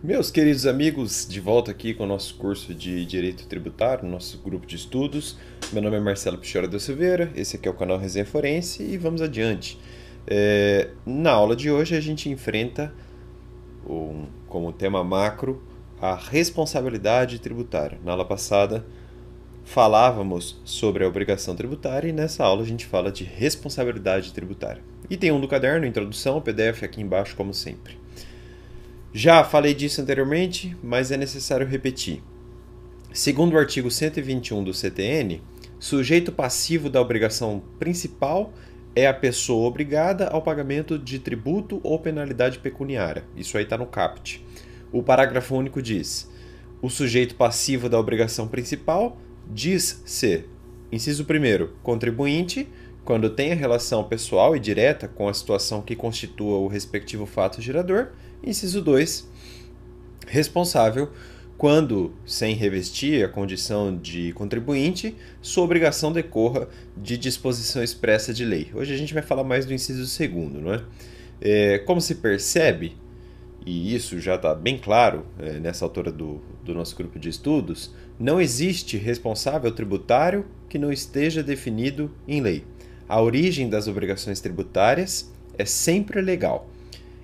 Meus queridos amigos, de volta aqui com o nosso curso de Direito Tributário, nosso grupo de estudos. Meu nome é Marcelo Pichora de Oliveira, esse aqui é o canal Resenha Forense e vamos adiante. É, na aula de hoje a gente enfrenta, um, como tema macro, a responsabilidade tributária. Na aula passada falávamos sobre a obrigação tributária e nessa aula a gente fala de responsabilidade tributária. E tem um do caderno, introdução, PDF aqui embaixo, como sempre. Já falei disso anteriormente, mas é necessário repetir. Segundo o artigo 121 do CTN, sujeito passivo da obrigação principal é a pessoa obrigada ao pagamento de tributo ou penalidade pecuniária. Isso aí está no CAPT. O parágrafo único diz: o sujeito passivo da obrigação principal diz ser, inciso 1, contribuinte, quando tenha relação pessoal e direta com a situação que constitua o respectivo fato gerador. Inciso 2. Responsável quando, sem revestir a condição de contribuinte, sua obrigação decorra de disposição expressa de lei. Hoje a gente vai falar mais do inciso segundo, não é? é como se percebe, e isso já está bem claro é, nessa altura do, do nosso grupo de estudos, não existe responsável tributário que não esteja definido em lei. A origem das obrigações tributárias é sempre legal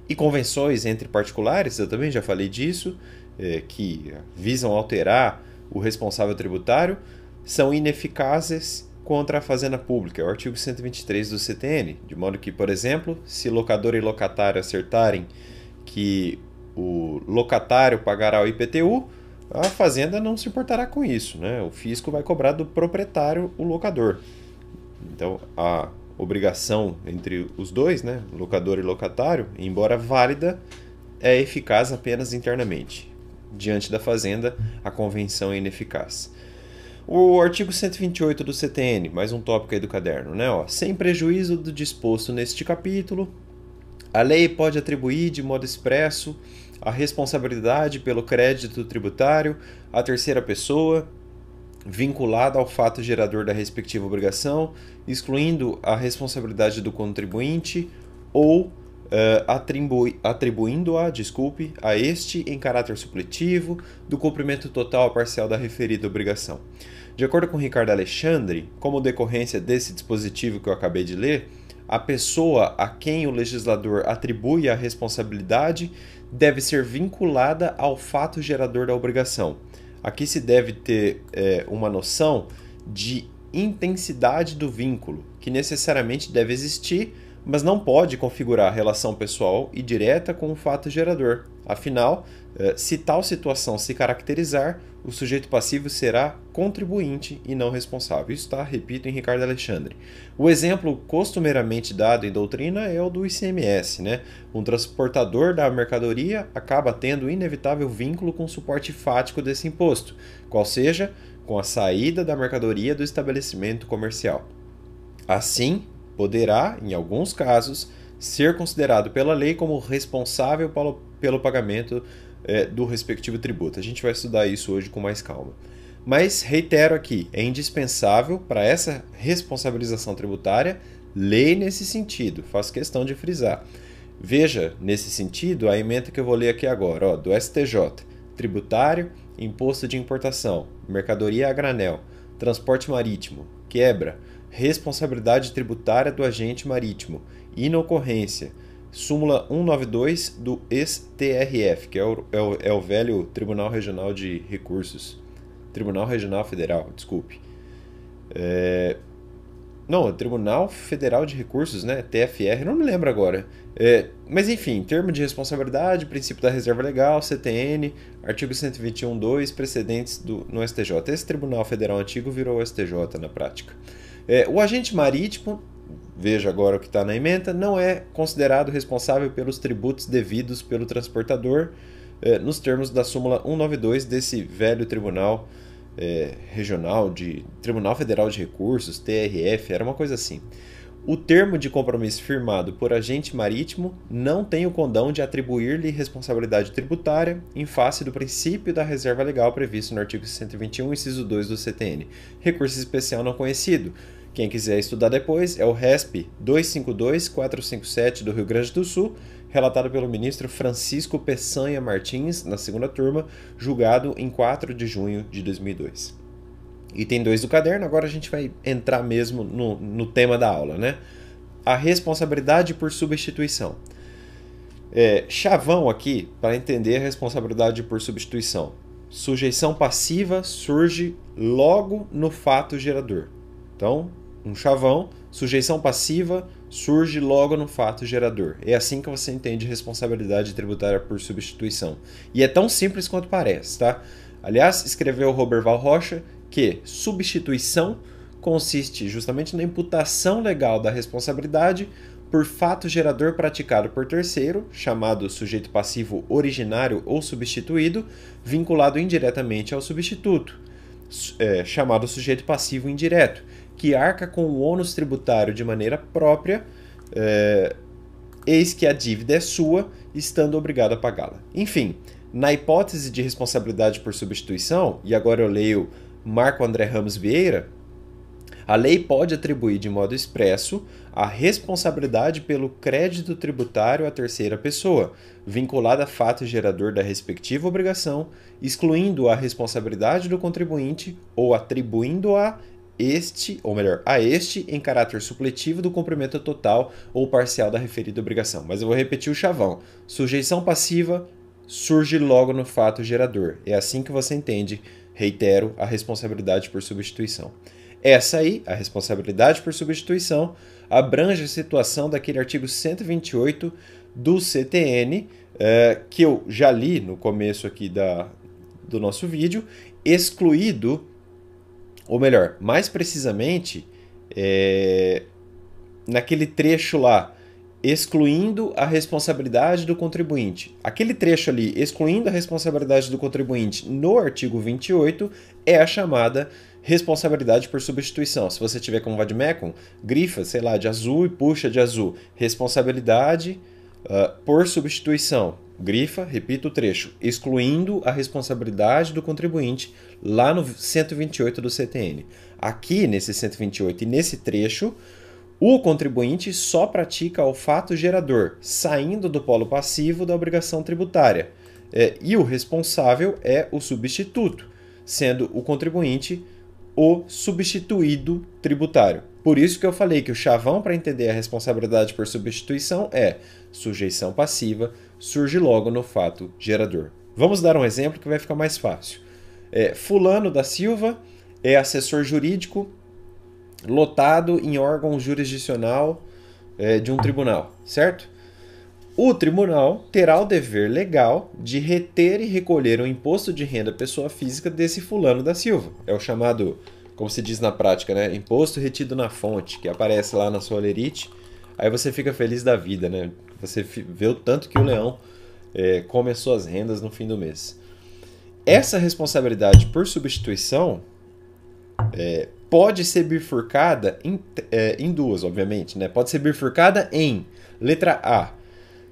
e convenções entre particulares, eu também já falei disso, é, que visam alterar o responsável tributário, são ineficazes contra a fazenda pública, é o artigo 123 do CTN, de modo que, por exemplo, se locador e locatário acertarem que o locatário pagará o IPTU, a fazenda não se importará com isso, né? O fisco vai cobrar do proprietário o locador. Então, a obrigação entre os dois, né, locador e locatário, embora válida, é eficaz apenas internamente. Diante da Fazenda, a convenção é ineficaz. O artigo 128 do CTN, mais um tópico aí do caderno, né? Ó, sem prejuízo do disposto neste capítulo, a lei pode atribuir de modo expresso a responsabilidade pelo crédito tributário à terceira pessoa, vinculada ao fato gerador da respectiva obrigação, excluindo a responsabilidade do contribuinte ou Uh, atribui, atribuindo-a, desculpe, a este em caráter supletivo do cumprimento total ou parcial da referida obrigação. De acordo com Ricardo Alexandre, como decorrência desse dispositivo que eu acabei de ler, a pessoa a quem o legislador atribui a responsabilidade deve ser vinculada ao fato gerador da obrigação Aqui se deve ter é, uma noção de intensidade do vínculo, que necessariamente deve existir, mas não pode configurar relação pessoal e direta com o fato gerador. Afinal, é, se tal situação se caracterizar, o sujeito passivo será contribuinte e não responsável. Isso está, repito, em Ricardo Alexandre. O exemplo costumeiramente dado em doutrina é o do ICMS. Né? Um transportador da mercadoria acaba tendo inevitável vínculo com o suporte fático desse imposto, qual seja, com a saída da mercadoria do estabelecimento comercial. Assim, poderá, em alguns casos, ser considerado pela lei como responsável pelo, pelo pagamento é, do respectivo tributo. A gente vai estudar isso hoje com mais calma. Mas reitero aqui, é indispensável para essa responsabilização tributária lei nesse sentido, faço questão de frisar. Veja, nesse sentido, a emenda que eu vou ler aqui agora, ó, do STJ: tributário, imposto de importação, mercadoria a granel, transporte marítimo, quebra, responsabilidade tributária do agente marítimo, inocorrência súmula 192 do ex-TRF, que é o, é, o, é o velho Tribunal Regional de Recursos. Tribunal Regional Federal, desculpe. É... Não, é Tribunal Federal de Recursos, né? TFR, não me lembro agora. É, mas enfim, termo de responsabilidade, princípio da reserva legal, CTN, artigo 121.2, precedentes do, no STJ. Esse Tribunal Federal antigo virou STJ na prática. É, o agente marítimo veja agora o que está na emenda, não é considerado responsável pelos tributos devidos pelo transportador eh, nos termos da súmula 192 desse velho tribunal eh, regional de Tribunal Federal de Recursos, TRF, era uma coisa assim. O termo de compromisso firmado por agente marítimo não tem o condão de atribuir-lhe responsabilidade tributária em face do princípio da reserva legal previsto no artigo 121, inciso 2 do CTN. Recurso especial não conhecido quem quiser estudar depois é o RESP 252-457 do Rio Grande do Sul, relatado pelo ministro Francisco Peçanha Martins na segunda turma, julgado em 4 de junho de 2002. Item 2 do caderno, agora a gente vai entrar mesmo no, no tema da aula, né? A responsabilidade por substituição. É, chavão aqui para entender a responsabilidade por substituição. Sujeição passiva surge logo no fato gerador. Então, um chavão, sujeição passiva surge logo no fato gerador. É assim que você entende responsabilidade tributária por substituição. E é tão simples quanto parece, tá? Aliás, escreveu Robert Val Rocha que substituição consiste justamente na imputação legal da responsabilidade por fato gerador praticado por terceiro, chamado sujeito passivo originário ou substituído, vinculado indiretamente ao substituto, é, chamado sujeito passivo indireto que arca com o ônus tributário de maneira própria, é, eis que a dívida é sua, estando obrigado a pagá-la. Enfim, na hipótese de responsabilidade por substituição, e agora eu leio Marco André Ramos Vieira, a lei pode atribuir de modo expresso a responsabilidade pelo crédito tributário à terceira pessoa, vinculada a fato gerador da respectiva obrigação, excluindo a responsabilidade do contribuinte ou atribuindo-a este, ou melhor, a este em caráter supletivo do cumprimento total ou parcial da referida obrigação. Mas eu vou repetir o chavão. Sujeição passiva surge logo no fato gerador. É assim que você entende, reitero, a responsabilidade por substituição. Essa aí, a responsabilidade por substituição, abrange a situação daquele artigo 128 do CTN, eh, que eu já li no começo aqui da, do nosso vídeo, excluído ou melhor, mais precisamente, é, naquele trecho lá, excluindo a responsabilidade do contribuinte. Aquele trecho ali, excluindo a responsabilidade do contribuinte no artigo 28, é a chamada responsabilidade por substituição. Se você tiver como Vadmecon, grifa, sei lá, de azul e puxa de azul. Responsabilidade uh, por substituição grifa, repito o trecho, excluindo a responsabilidade do contribuinte lá no 128 do CTN. Aqui, nesse 128 e nesse trecho, o contribuinte só pratica o fato gerador, saindo do polo passivo da obrigação tributária, é, e o responsável é o substituto, sendo o contribuinte o substituído tributário. Por isso que eu falei que o chavão para entender a responsabilidade por substituição é sujeição passiva, surge logo no fato gerador. Vamos dar um exemplo que vai ficar mais fácil. É, fulano da Silva é assessor jurídico lotado em órgão jurisdicional é, de um tribunal, certo? O tribunal terá o dever legal de reter e recolher o imposto de renda pessoa física desse fulano da Silva. É o chamado, como se diz na prática, né? Imposto retido na fonte, que aparece lá na sua lerite. Aí você fica feliz da vida, né? Você vê o tanto que o leão é, come as suas rendas no fim do mês. Essa responsabilidade por substituição é, pode ser bifurcada em, é, em duas, obviamente. Né? Pode ser bifurcada em letra A,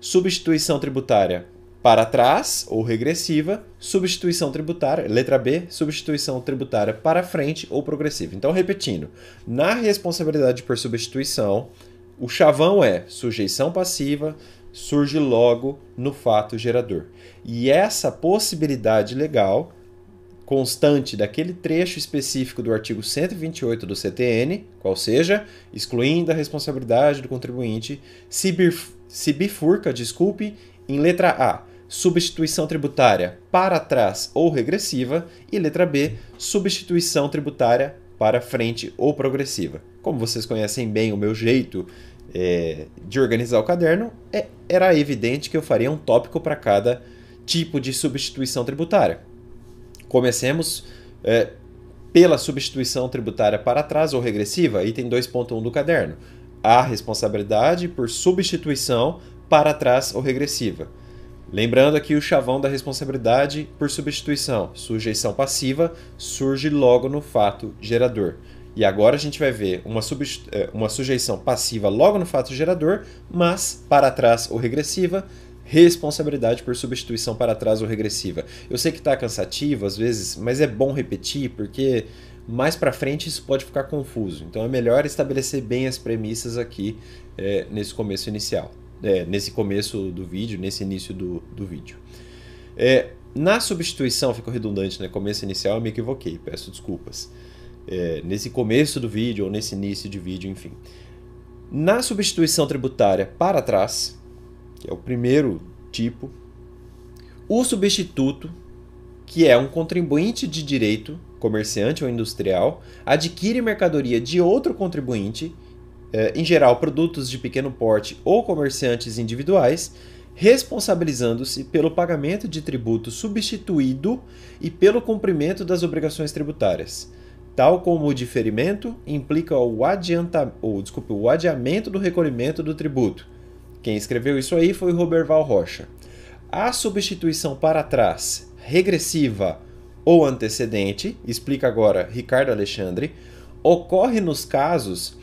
substituição tributária para trás ou regressiva, substituição tributária, letra B, substituição tributária para frente ou progressiva. Então, repetindo, na responsabilidade por substituição, o chavão é sujeição passiva, surge logo no fato gerador. E essa possibilidade legal constante daquele trecho específico do artigo 128 do CTN, qual seja, excluindo a responsabilidade do contribuinte, se, bif se bifurca, desculpe, em letra A, substituição tributária para trás ou regressiva, e letra B, substituição tributária para frente ou progressiva. Como vocês conhecem bem o meu jeito é, de organizar o caderno, é, era evidente que eu faria um tópico para cada tipo de substituição tributária. Comecemos é, pela substituição tributária para trás ou regressiva, item 2.1 do caderno. A responsabilidade por substituição para trás ou regressiva. Lembrando aqui o chavão da responsabilidade por substituição. Sujeição passiva surge logo no fato gerador. E agora a gente vai ver uma, é, uma sujeição passiva logo no fato gerador, mas para trás ou regressiva, responsabilidade por substituição para trás ou regressiva. Eu sei que está cansativo às vezes, mas é bom repetir porque mais para frente isso pode ficar confuso. Então é melhor estabelecer bem as premissas aqui é, nesse começo inicial, é, nesse começo do vídeo, nesse início do, do vídeo. É, na substituição, ficou redundante, né? Começo inicial eu me equivoquei, peço desculpas é, nesse começo do vídeo ou nesse início de vídeo, enfim. Na substituição tributária para trás, que é o primeiro tipo, o substituto, que é um contribuinte de direito, comerciante ou industrial, adquire mercadoria de outro contribuinte, é, em geral produtos de pequeno porte ou comerciantes individuais, responsabilizando-se pelo pagamento de tributo substituído e pelo cumprimento das obrigações tributárias tal como o diferimento, implica o, adianta, ou, desculpa, o adiamento do recolhimento do tributo. Quem escreveu isso aí foi Roberval Rocha. A substituição para trás, regressiva ou antecedente, explica agora Ricardo Alexandre, ocorre nos casos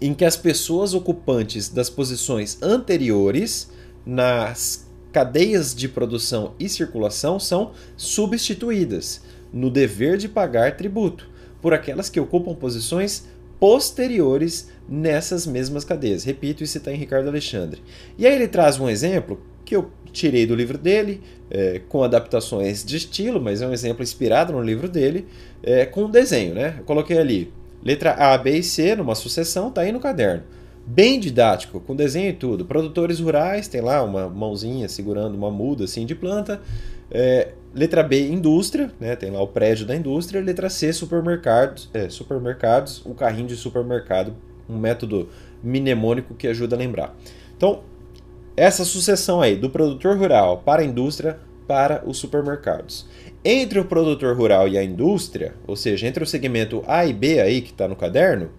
em que as pessoas ocupantes das posições anteriores nas cadeias de produção e circulação são substituídas no dever de pagar tributo por aquelas que ocupam posições posteriores nessas mesmas cadeias. Repito, isso está em Ricardo Alexandre. E aí ele traz um exemplo que eu tirei do livro dele, é, com adaptações de estilo, mas é um exemplo inspirado no livro dele, é, com um desenho, né? Eu coloquei ali letra A, B e C numa sucessão, tá aí no caderno. Bem didático, com desenho e tudo. Produtores rurais, tem lá uma mãozinha segurando uma muda assim de planta. É, Letra B, indústria, né? Tem lá o prédio da indústria. Letra C, supermercados, é, supermercados, o carrinho de supermercado, um método mnemônico que ajuda a lembrar. Então, essa sucessão aí do produtor rural para a indústria para os supermercados. Entre o produtor rural e a indústria, ou seja, entre o segmento A e B aí que está no caderno,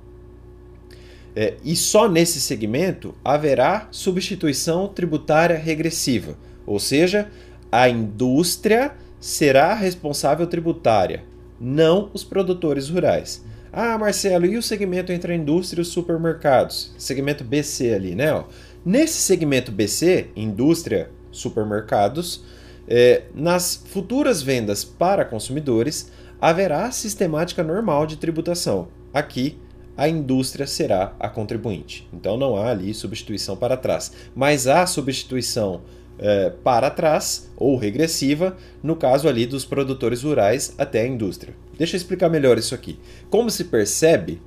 é, e só nesse segmento haverá substituição tributária regressiva, ou seja, a indústria será a responsável tributária, não os produtores rurais. Ah, Marcelo, e o segmento entre a indústria e os supermercados? Segmento BC ali, né? Nesse segmento BC, indústria, supermercados, é, nas futuras vendas para consumidores, haverá sistemática normal de tributação. Aqui, a indústria será a contribuinte. Então não há ali substituição para trás. Mas há substituição é, para trás ou regressiva, no caso ali dos produtores rurais até a indústria. Deixa eu explicar melhor isso aqui. Como se percebe,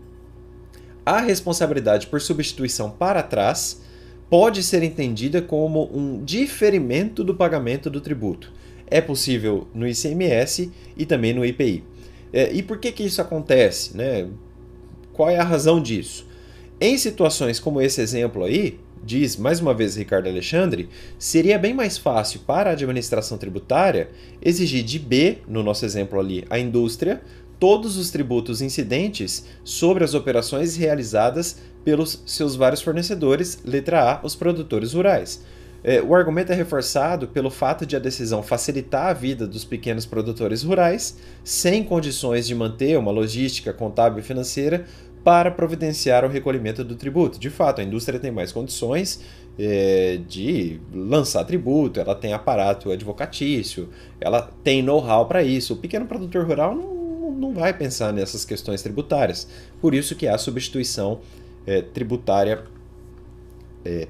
a responsabilidade por substituição para trás pode ser entendida como um diferimento do pagamento do tributo. É possível no ICMS e também no IPI. É, e por que, que isso acontece? Né? Qual é a razão disso? Em situações como esse exemplo aí, diz mais uma vez Ricardo Alexandre, seria bem mais fácil para a administração tributária exigir de B, no nosso exemplo ali, a indústria, todos os tributos incidentes sobre as operações realizadas pelos seus vários fornecedores, letra A, os produtores rurais. É, o argumento é reforçado pelo fato de a decisão facilitar a vida dos pequenos produtores rurais, sem condições de manter uma logística contábil e financeira para providenciar o recolhimento do tributo. De fato, a indústria tem mais condições é, de lançar tributo, ela tem aparato advocatício, ela tem know-how para isso. O pequeno produtor rural não, não vai pensar nessas questões tributárias. Por isso que há substituição é, tributária é,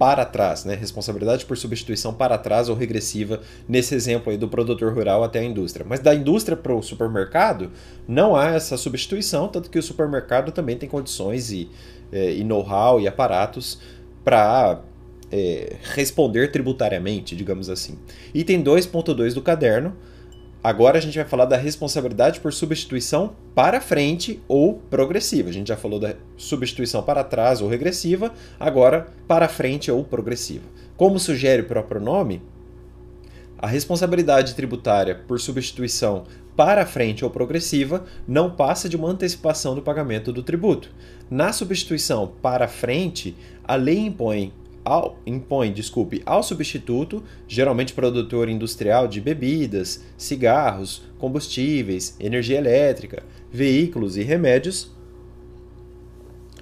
para trás, né? Responsabilidade por substituição para trás ou regressiva, nesse exemplo aí do produtor rural até a indústria. Mas da indústria para o supermercado, não há essa substituição, tanto que o supermercado também tem condições e, é, e know-how e aparatos para é, responder tributariamente, digamos assim. Item 2.2 do caderno Agora a gente vai falar da responsabilidade por substituição para frente ou progressiva. A gente já falou da substituição para trás ou regressiva, agora para frente ou progressiva. Como sugere o próprio nome, a responsabilidade tributária por substituição para frente ou progressiva não passa de uma antecipação do pagamento do tributo. Na substituição para frente, a lei impõe ao, impõe, desculpe, ao substituto, geralmente produtor industrial de bebidas, cigarros, combustíveis, energia elétrica, veículos e remédios,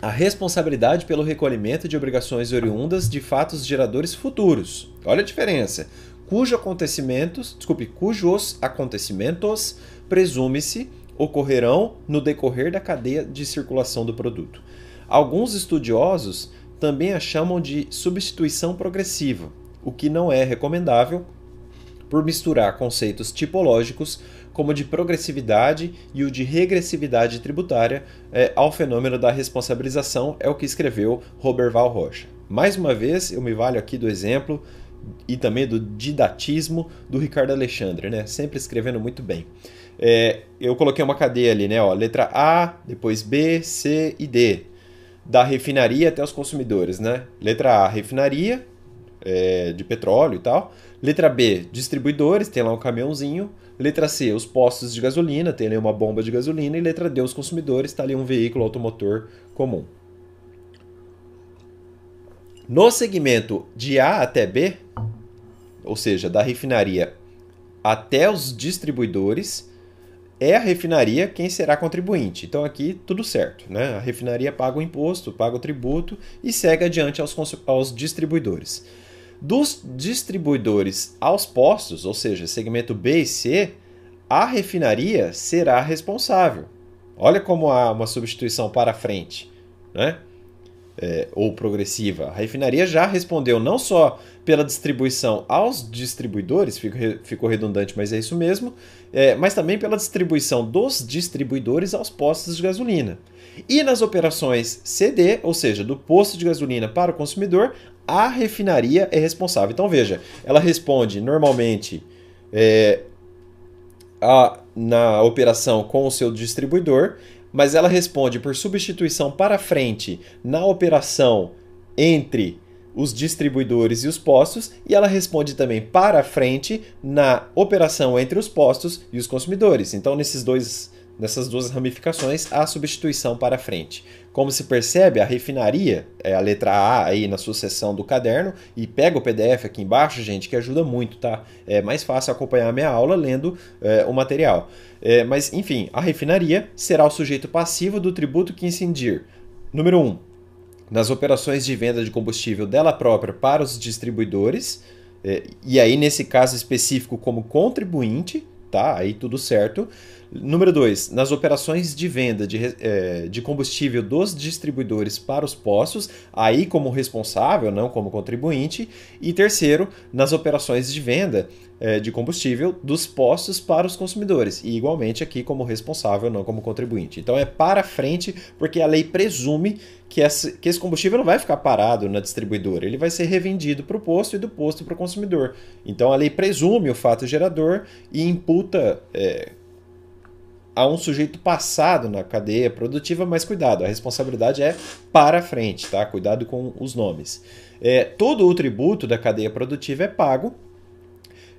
a responsabilidade pelo recolhimento de obrigações oriundas de fatos geradores futuros. Olha a diferença. Cujo acontecimentos, desculpe, cujos acontecimentos presume-se ocorrerão no decorrer da cadeia de circulação do produto. Alguns estudiosos também a chamam de substituição progressiva, o que não é recomendável por misturar conceitos tipológicos como o de progressividade e o de regressividade tributária é, ao fenômeno da responsabilização, é o que escreveu Robert Val Rocha. Mais uma vez, eu me valho aqui do exemplo e também do didatismo do Ricardo Alexandre, né? Sempre escrevendo muito bem. É, eu coloquei uma cadeia ali, né? Ó, letra A, depois B, C e D da refinaria até os consumidores, né? Letra A, refinaria é, de petróleo e tal. Letra B, distribuidores, tem lá um caminhãozinho. Letra C, os postos de gasolina, tem ali uma bomba de gasolina. E letra D, os consumidores, está ali um veículo automotor comum. No segmento de A até B, ou seja, da refinaria até os distribuidores, é a refinaria quem será contribuinte. Então aqui tudo certo, né? A refinaria paga o imposto, paga o tributo e segue adiante aos, aos distribuidores. Dos distribuidores aos postos, ou seja, segmento B e C, a refinaria será responsável. Olha como há uma substituição para frente, né? É, ou progressiva. A refinaria já respondeu não só pela distribuição aos distribuidores, ficou redundante, mas é isso mesmo, é, mas também pela distribuição dos distribuidores aos postos de gasolina. E nas operações CD, ou seja, do posto de gasolina para o consumidor, a refinaria é responsável. Então veja, ela responde normalmente é, a, na operação com o seu distribuidor, mas ela responde por substituição para frente na operação entre os distribuidores e os postos, e ela responde também para frente na operação entre os postos e os consumidores. Então, nesses dois, nessas duas ramificações, há substituição para frente. Como se percebe, a refinaria é a letra A aí na sucessão do caderno e pega o PDF aqui embaixo, gente, que ajuda muito, tá? É mais fácil acompanhar a minha aula lendo é, o material. É, mas, enfim, a refinaria será o sujeito passivo do tributo que incidir. Número 1. Um, nas operações de venda de combustível dela própria para os distribuidores, eh, e aí nesse caso específico como contribuinte, tá? Aí tudo certo Número 2. Nas operações de venda de, é, de combustível dos distribuidores para os postos, aí como responsável, não como contribuinte. E terceiro, nas operações de venda é, de combustível dos postos para os consumidores, e igualmente aqui como responsável, não como contribuinte. Então é para frente, porque a lei presume que, essa, que esse combustível não vai ficar parado na distribuidora, ele vai ser revendido para o posto e do posto para o consumidor. Então a lei presume o fato gerador e imputa. É, a um sujeito passado na cadeia produtiva, mas cuidado, a responsabilidade é para frente, tá? Cuidado com os nomes. É, todo o tributo da cadeia produtiva é pago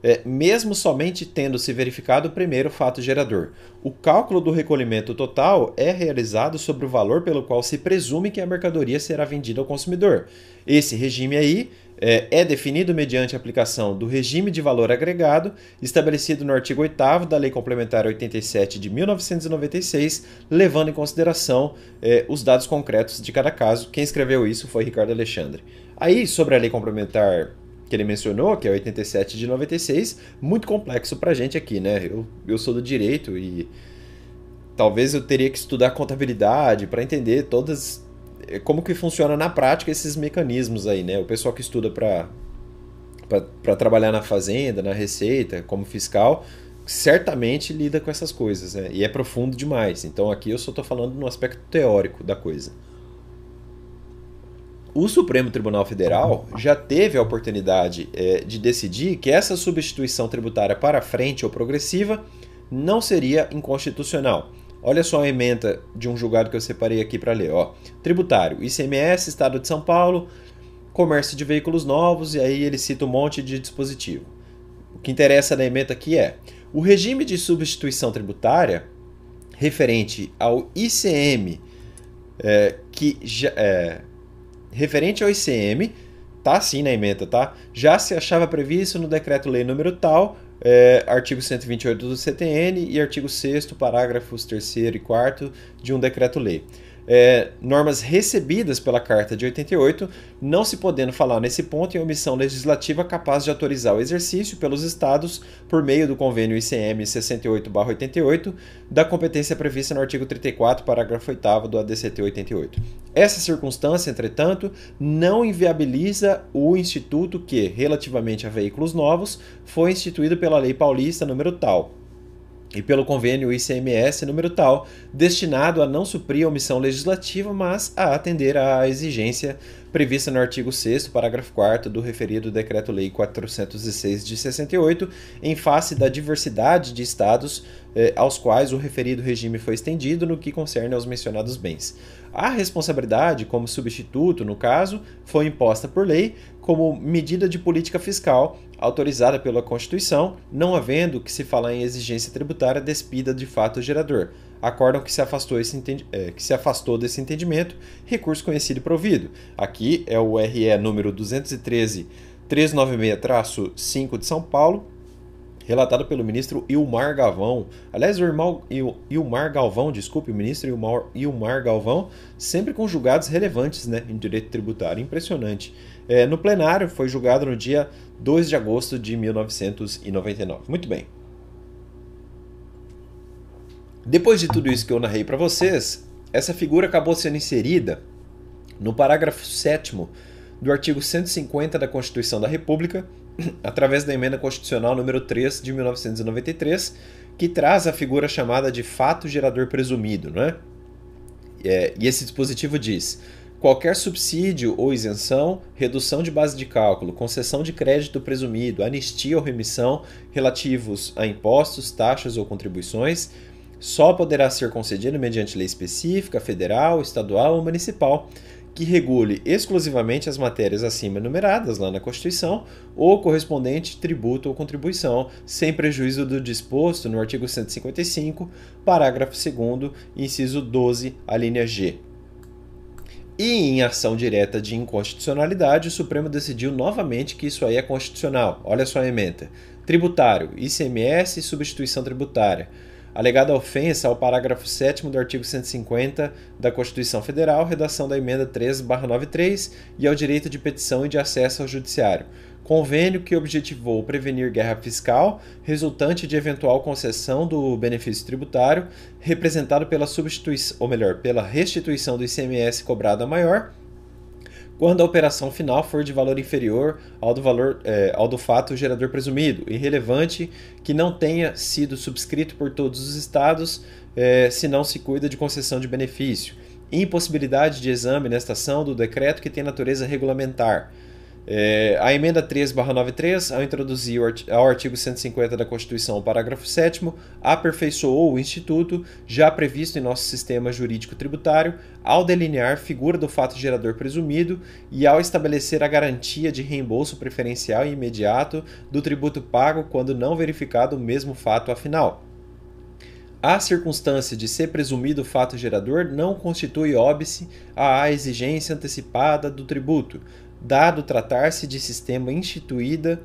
é, mesmo somente tendo se verificado o primeiro fato gerador. O cálculo do recolhimento total é realizado sobre o valor pelo qual se presume que a mercadoria será vendida ao consumidor. Esse regime aí é, é definido mediante a aplicação do regime de valor agregado estabelecido no artigo 8 da Lei Complementar 87 de 1996, levando em consideração é, os dados concretos de cada caso. Quem escreveu isso foi Ricardo Alexandre. Aí, sobre a Lei Complementar que ele mencionou, que é 87 de 96, muito complexo para a gente aqui, né? Eu, eu sou do direito e talvez eu teria que estudar contabilidade para entender todas é, como que funciona na prática esses mecanismos aí, né? O pessoal que estuda para trabalhar na fazenda, na receita, como fiscal, certamente lida com essas coisas, né? E é profundo demais. Então aqui eu só estou falando no aspecto teórico da coisa. O Supremo Tribunal Federal já teve a oportunidade é, de decidir que essa substituição tributária para frente ou progressiva não seria inconstitucional. Olha só a emenda de um julgado que eu separei aqui para ler. Ó. Tributário, ICMS, Estado de São Paulo, comércio de veículos novos, e aí ele cita um monte de dispositivo. O que interessa na emenda aqui é: o regime de substituição tributária referente ao ICM, é, que já, é, referente ao ICM, tá assim na emenda, tá? Já se achava previsto no decreto-lei número tal, é, artigo 128 do CTN e artigo 6 parágrafos 3 e 4 de um decreto-lei é, normas recebidas pela Carta de 88, não se podendo falar nesse ponto em omissão legislativa capaz de autorizar o exercício pelos Estados, por meio do Convênio ICM 68-88, da competência prevista no artigo 34, parágrafo 8 do ADCT 88. Essa circunstância, entretanto, não inviabiliza o Instituto que, relativamente a veículos novos, foi instituído pela Lei Paulista número tal, e pelo convênio ICMS número tal, destinado a não suprir a omissão legislativa, mas a atender à exigência prevista no artigo 6 parágrafo 4 do referido Decreto-Lei 406 de 68, em face da diversidade de estados eh, aos quais o referido regime foi estendido no que concerne aos mencionados bens. A responsabilidade, como substituto no caso, foi imposta por lei como medida de política fiscal autorizada pela Constituição, não havendo que se falar em exigência tributária despida de fato o gerador. Acórdão que se, afastou esse é, que se afastou desse entendimento, recurso conhecido e provido. Aqui é o RE número 213 396-5 de São Paulo, relatado pelo ministro Ilmar Galvão. Aliás, o irmão Il, Ilmar Galvão, desculpe, o ministro Ilmar, Ilmar Galvão, sempre com julgados relevantes né, em direito tributário. Impressionante é, no plenário, foi julgado no dia 2 de agosto de 1999. Muito bem. Depois de tudo isso que eu narrei para vocês, essa figura acabou sendo inserida no parágrafo 7 do artigo 150 da Constituição da República, através da emenda constitucional número 3 de 1993, que traz a figura chamada de fato gerador presumido, né? É, e esse dispositivo diz: Qualquer subsídio ou isenção, redução de base de cálculo, concessão de crédito presumido, anistia ou remissão relativos a impostos, taxas ou contribuições, só poderá ser concedido mediante lei específica, federal, estadual ou municipal, que regule exclusivamente as matérias acima enumeradas lá na Constituição ou correspondente tributo ou contribuição, sem prejuízo do disposto no artigo 155, parágrafo 2, inciso 12, alínea linha G. E em ação direta de inconstitucionalidade, o Supremo decidiu novamente que isso aí é constitucional. Olha só a emenda. Tributário, ICMS e substituição tributária. Alegada ofensa ao parágrafo 7 do artigo 150 da Constituição Federal, redação da emenda 13/93 e ao direito de petição e de acesso ao judiciário convênio que objetivou prevenir guerra fiscal resultante de eventual concessão do benefício tributário, representado pela substituição, ou melhor, pela restituição do ICMS cobrado a maior, quando a operação final for de valor inferior ao do, valor, é, ao do fato gerador presumido, irrelevante que não tenha sido subscrito por todos os estados, é, se não se cuida de concessão de benefício, impossibilidade de exame nesta ação do decreto que tem natureza regulamentar é, a emenda 3 93 ao introduzir ao artigo 150 da Constituição, parágrafo 7 aperfeiçoou o instituto já previsto em nosso sistema jurídico tributário ao delinear figura do fato gerador presumido e ao estabelecer a garantia de reembolso preferencial e imediato do tributo pago quando não verificado o mesmo fato afinal. A circunstância de ser presumido fato gerador não constitui óbice à exigência antecipada do tributo, dado tratar-se de sistema instituída,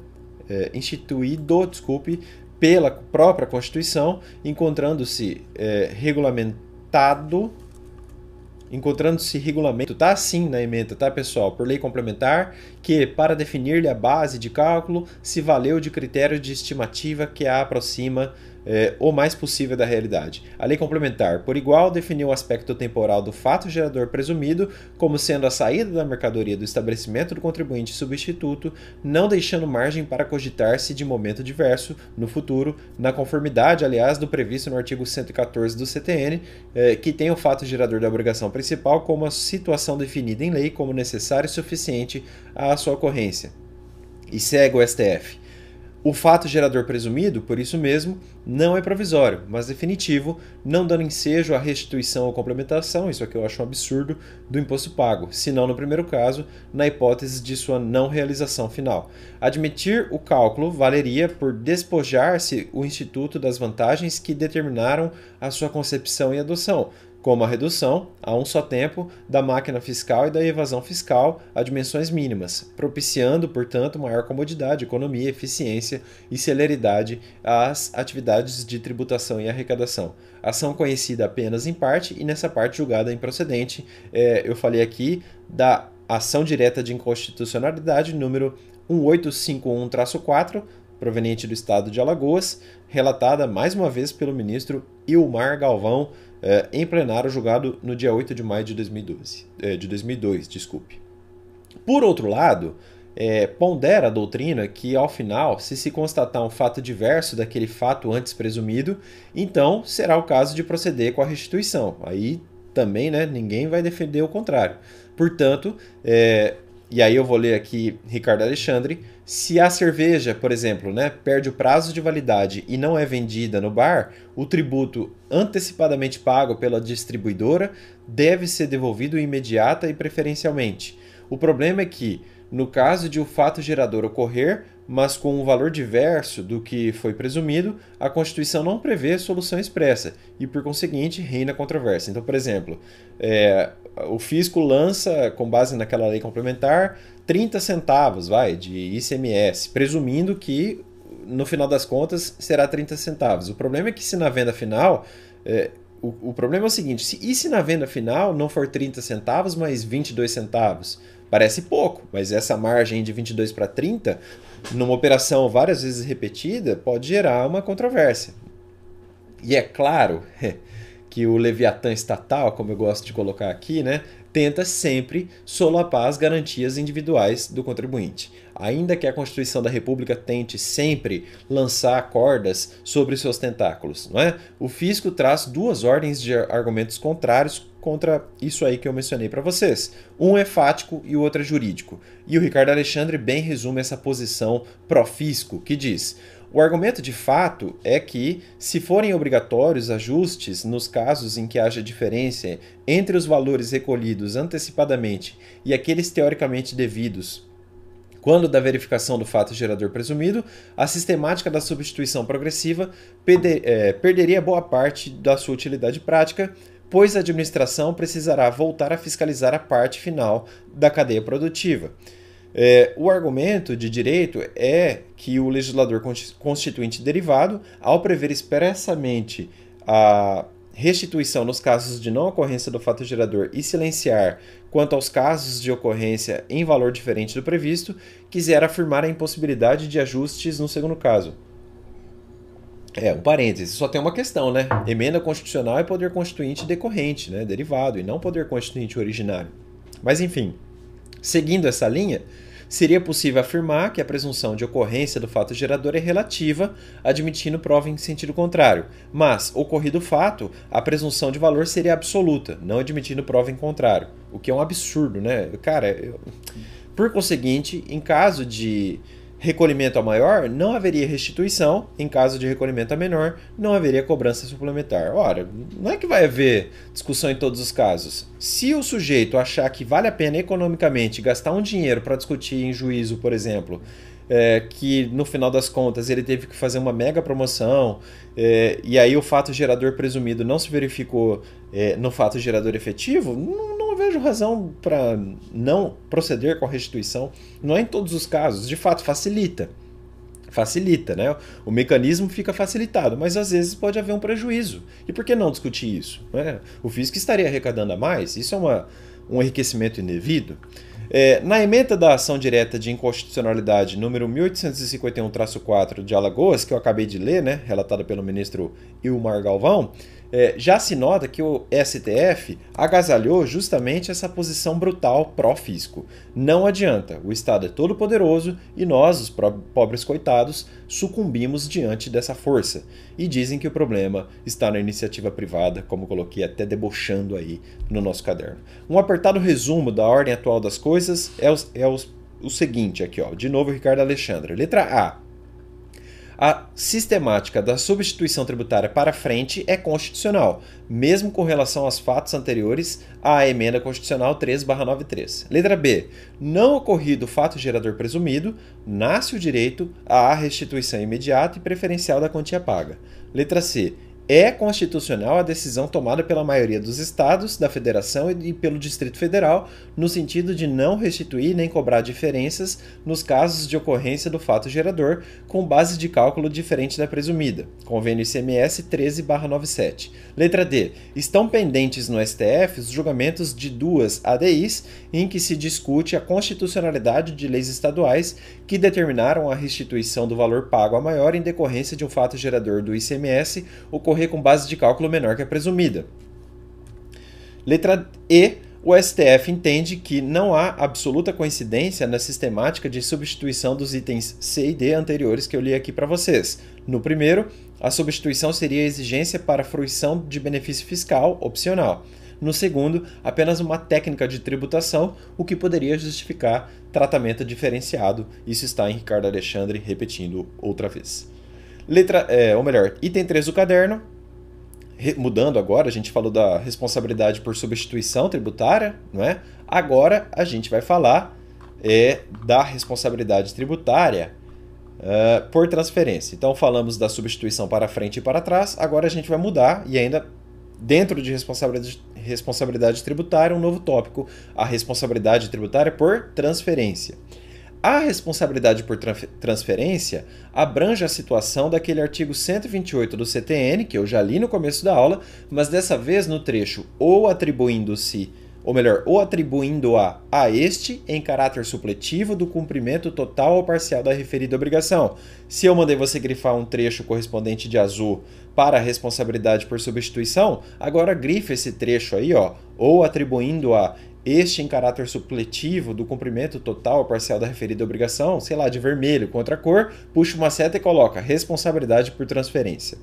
é, instituído desculpe, pela própria Constituição, encontrando-se é, regulamentado encontrando-se regulamento, tá assim na emenda, tá pessoal, por lei complementar, que para definir-lhe a base de cálculo se valeu de critério de estimativa que a aproxima é, o mais possível da realidade. A lei complementar, por igual, definiu o aspecto temporal do fato gerador presumido como sendo a saída da mercadoria do estabelecimento do contribuinte substituto, não deixando margem para cogitar-se de momento diverso no futuro, na conformidade, aliás, do previsto no artigo 114 do CTN, é, que tem o fato gerador da obrigação principal como a situação definida em lei como necessária e suficiente à sua ocorrência. E segue o STF. O fato gerador presumido, por isso mesmo, não é provisório, mas definitivo, não dando ensejo à restituição ou complementação, isso aqui eu acho um absurdo, do imposto pago, senão no primeiro caso, na hipótese de sua não realização final. Admitir o cálculo valeria por despojar-se o Instituto das vantagens que determinaram a sua concepção e adoção, como a redução, a um só tempo, da máquina fiscal e da evasão fiscal a dimensões mínimas, propiciando, portanto, maior comodidade, economia, eficiência e celeridade às atividades de tributação e arrecadação. Ação conhecida apenas em parte e nessa parte julgada improcedente, é, eu falei aqui da ação direta de inconstitucionalidade número 1851-4, proveniente do estado de Alagoas, relatada mais uma vez pelo ministro Ilmar Galvão é, em plenário julgado no dia 8 de maio de 2012, é, de 2002, desculpe. Por outro lado, é, pondera a doutrina que, ao final, se se constatar um fato diverso daquele fato antes presumido, então será o caso de proceder com a restituição. Aí também né, ninguém vai defender o contrário. Portanto, é, e aí eu vou ler aqui Ricardo Alexandre, se a cerveja, por exemplo, né, perde o prazo de validade e não é vendida no bar, o tributo antecipadamente pago pela distribuidora deve ser devolvido imediata e preferencialmente. O problema é que no caso de o fato gerador ocorrer, mas com um valor diverso do que foi presumido, a Constituição não prevê solução expressa e, por conseguinte, reina controvérsia. Então, por exemplo, é, o fisco lança, com base naquela lei complementar, 30 centavos vai, de ICMS, presumindo que, no final das contas, será 30 centavos. O problema é que, se na venda final. É, o, o problema é o seguinte: se, e se na venda final não for 30 centavos, mas 22 centavos? Parece pouco, mas essa margem de 22 para 30, numa operação várias vezes repetida, pode gerar uma controvérsia. E é claro que o Leviatã estatal, como eu gosto de colocar aqui, né, tenta sempre solapar as garantias individuais do contribuinte. Ainda que a Constituição da República tente sempre lançar cordas sobre seus tentáculos, não é? O fisco traz duas ordens de argumentos contrários contra isso aí que eu mencionei para vocês. Um é fático e o outro é jurídico. E o Ricardo Alexandre bem resume essa posição pró-fisco, que diz: o argumento de fato é que, se forem obrigatórios ajustes nos casos em que haja diferença entre os valores recolhidos antecipadamente e aqueles teoricamente devidos, quando da verificação do fato gerador presumido, a sistemática da substituição progressiva é, perderia boa parte da sua utilidade prática, pois a administração precisará voltar a fiscalizar a parte final da cadeia produtiva. É, o argumento de direito é que o legislador constituinte derivado, ao prever expressamente a restituição nos casos de não ocorrência do fato gerador e silenciar quanto aos casos de ocorrência em valor diferente do previsto, quiser afirmar a impossibilidade de ajustes no segundo caso. É, um parêntese, só tem uma questão, né? Emenda constitucional é poder constituinte decorrente, né? Derivado, e não poder constituinte originário. Mas enfim, seguindo essa linha, seria possível afirmar que a presunção de ocorrência do fato gerador é relativa, admitindo prova em sentido contrário, mas, ocorrido o fato, a presunção de valor seria absoluta, não admitindo prova em contrário, o que é um absurdo, né? Cara, eu... por conseguinte, em caso de recolhimento a maior, não haveria restituição, em caso de recolhimento a menor, não haveria cobrança suplementar. Ora, não é que vai haver discussão em todos os casos. Se o sujeito achar que vale a pena economicamente gastar um dinheiro para discutir em juízo, por exemplo, é, que no final das contas ele teve que fazer uma mega promoção é, e aí o fato gerador presumido não se verificou é, no fato gerador efetivo, não, não vejo razão para não proceder com a restituição. Não é em todos os casos, de fato, facilita. Facilita, né? O mecanismo fica facilitado, mas às vezes pode haver um prejuízo. E por que não discutir isso? Né? O fisco estaria arrecadando a mais? Isso é uma, um enriquecimento indevido? É, na emenda da ação direta de inconstitucionalidade número 1851-4 de Alagoas, que eu acabei de ler, né, relatada pelo ministro Ilmar Galvão, é, já se nota que o STF agasalhou justamente essa posição brutal pró-fisco. Não adianta, o Estado é todo poderoso e nós, os pobres coitados, sucumbimos diante dessa força. E dizem que o problema está na iniciativa privada, como coloquei até debochando aí no nosso caderno. Um apertado resumo da ordem atual das coisas coisas é, é o seguinte aqui, ó. De novo, Ricardo Alexandre. Letra A. A sistemática da substituição tributária para frente é constitucional, mesmo com relação aos fatos anteriores à emenda constitucional 3/93. Letra B. Não ocorrido o fato gerador presumido, nasce o direito à restituição imediata e preferencial da quantia paga. Letra C é constitucional a decisão tomada pela maioria dos estados, da federação e pelo Distrito Federal, no sentido de não restituir nem cobrar diferenças nos casos de ocorrência do fato gerador, com base de cálculo diferente da presumida. Convênio ICMS 13/97. Letra D. Estão pendentes no STF os julgamentos de duas ADIs em que se discute a constitucionalidade de leis estaduais que determinaram a restituição do valor pago a maior em decorrência de um fato gerador do ICMS ocorrer com base de cálculo menor que a presumida. Letra E. O STF entende que não há absoluta coincidência na sistemática de substituição dos itens C e D anteriores que eu li aqui para vocês. No primeiro, a substituição seria a exigência para fruição de benefício fiscal opcional no segundo, apenas uma técnica de tributação, o que poderia justificar tratamento diferenciado. Isso está em Ricardo Alexandre repetindo outra vez. Letra, é, ou melhor, item 3 do caderno, mudando agora, a gente falou da responsabilidade por substituição tributária, não é? Agora a gente vai falar é, da responsabilidade tributária uh, por transferência. Então falamos da substituição para frente e para trás, agora a gente vai mudar e ainda dentro de responsabilidade, responsabilidade tributária, um novo tópico, a responsabilidade tributária por transferência. A responsabilidade por transferência abrange a situação daquele artigo 128 do CTN, que eu já li no começo da aula, mas dessa vez no trecho ou atribuindo-se ou melhor, ou atribuindo-a a este em caráter supletivo do cumprimento total ou parcial da referida obrigação. Se eu mandei você grifar um trecho correspondente de azul para a responsabilidade por substituição, agora grife esse trecho aí, ó, ou atribuindo-a este em caráter supletivo do cumprimento total ou parcial da referida obrigação, sei lá, de vermelho contra cor, puxa uma seta e coloca responsabilidade por transferência.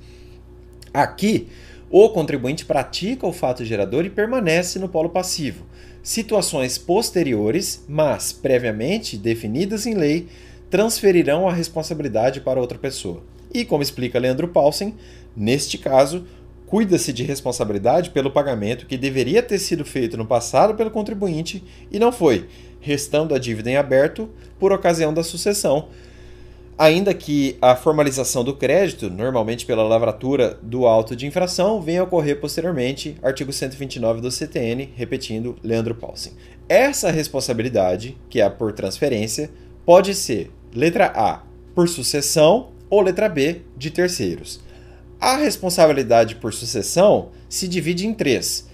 Aqui, o contribuinte pratica o fato gerador e permanece no polo passivo. Situações posteriores, mas previamente definidas em lei, transferirão a responsabilidade para outra pessoa. E como explica Leandro Paulsen, neste caso, cuida-se de responsabilidade pelo pagamento que deveria ter sido feito no passado pelo contribuinte e não foi, restando a dívida em aberto por ocasião da sucessão, ainda que a formalização do crédito, normalmente pela lavratura do auto de infração, venha ocorrer posteriormente, artigo 129 do CTN, repetindo Leandro Paulsen. Essa responsabilidade, que é a por transferência, pode ser letra A, por sucessão, ou letra B, de terceiros. A responsabilidade por sucessão se divide em três: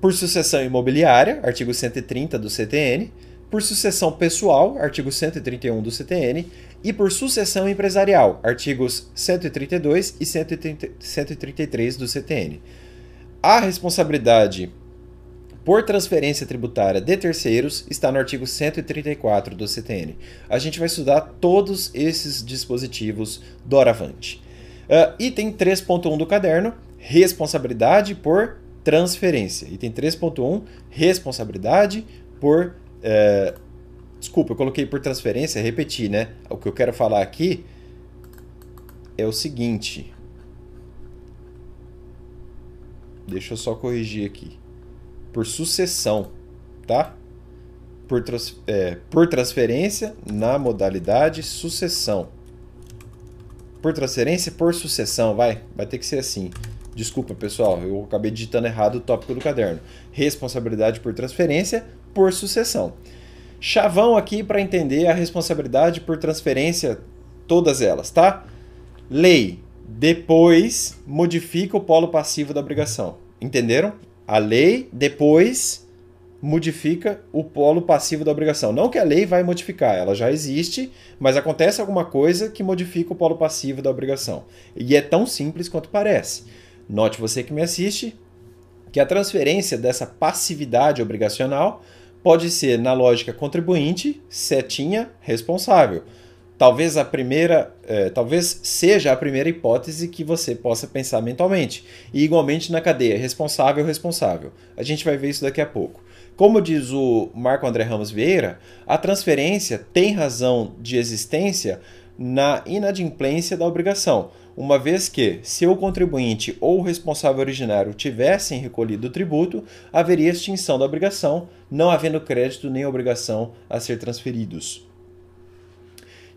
por sucessão imobiliária, artigo 130 do CTN, por sucessão pessoal, artigo 131 do CTN, e por sucessão empresarial, artigos 132 e 133 do CTN. A responsabilidade por transferência tributária de terceiros está no artigo 134 do CTN. A gente vai estudar todos esses dispositivos doravante. Uh, ah, item 3.1 do caderno, responsabilidade por transferência. Item 3.1, responsabilidade por uh, Desculpa, eu coloquei por transferência, repeti, né? O que eu quero falar aqui é o seguinte. Deixa eu só corrigir aqui. Por sucessão, tá? Por, trans, é, por transferência na modalidade sucessão. Por transferência, por sucessão, vai. Vai ter que ser assim. Desculpa, pessoal, eu acabei digitando errado o tópico do caderno. Responsabilidade por transferência, por sucessão chavão aqui para entender a responsabilidade por transferência, todas elas, tá? Lei. Depois modifica o polo passivo da obrigação. Entenderam? A lei depois modifica o polo passivo da obrigação. Não que a lei vai modificar, ela já existe, mas acontece alguma coisa que modifica o polo passivo da obrigação. E é tão simples quanto parece. Note você que me assiste que a transferência dessa passividade obrigacional pode ser na lógica contribuinte, setinha, responsável. Talvez a primeira, é, talvez seja a primeira hipótese que você possa pensar mentalmente. E igualmente na cadeia, responsável, responsável. A gente vai ver isso daqui a pouco. Como diz o Marco André Ramos Vieira, a transferência tem razão de existência na inadimplência da obrigação uma vez que, se o contribuinte ou o responsável originário tivessem recolhido o tributo, haveria extinção da obrigação, não havendo crédito nem obrigação a ser transferidos.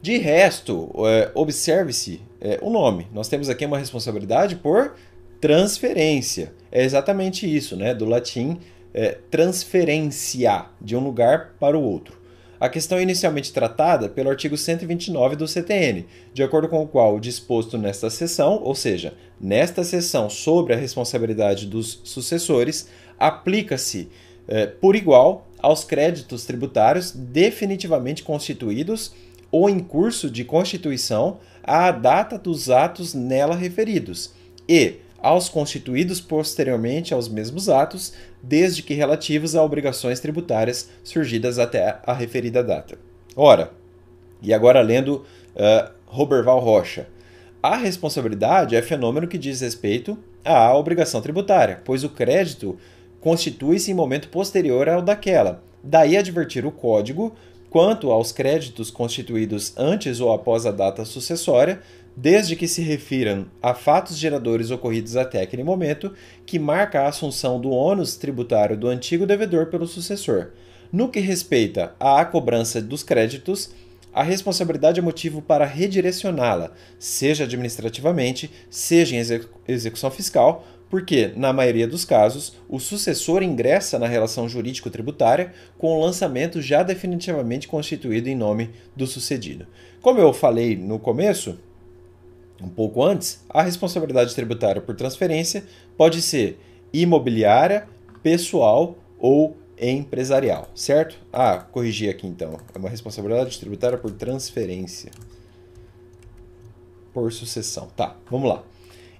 De resto, é, observe-se é, o nome. Nós temos aqui uma responsabilidade por transferência. É exatamente isso, né? Do latim, é, transferência de um lugar para o outro a questão é inicialmente tratada pelo artigo 129 do CTN, de acordo com o qual o disposto nesta seção, ou seja, nesta seção sobre a responsabilidade dos sucessores, aplica-se eh, por igual aos créditos tributários definitivamente constituídos ou em curso de constituição à data dos atos nela referidos. E, aos constituídos posteriormente aos mesmos atos, desde que relativos a obrigações tributárias surgidas até a referida data. Ora, e agora lendo uh, eh, Roberval Rocha, a responsabilidade é fenômeno que diz respeito à obrigação tributária, pois o crédito constitui-se em momento posterior ao daquela. Daí advertir o Código quanto aos créditos constituídos antes ou após a data sucessória, desde que se refiram a fatos geradores ocorridos até aquele momento, que marca a assunção do ônus tributário do antigo devedor pelo sucessor. No que respeita à cobrança dos créditos, a responsabilidade é motivo para redirecioná-la, seja administrativamente, seja em execução fiscal, porque, na maioria dos casos, o sucessor ingressa na relação jurídico-tributária com o lançamento já definitivamente constituído em nome do sucedido. Como eu falei no começo, um pouco antes, a responsabilidade tributária por transferência pode ser imobiliária, pessoal ou empresarial, certo? Ah, corrigir aqui então. É uma responsabilidade tributária por transferência. Por sucessão. Tá, vamos lá.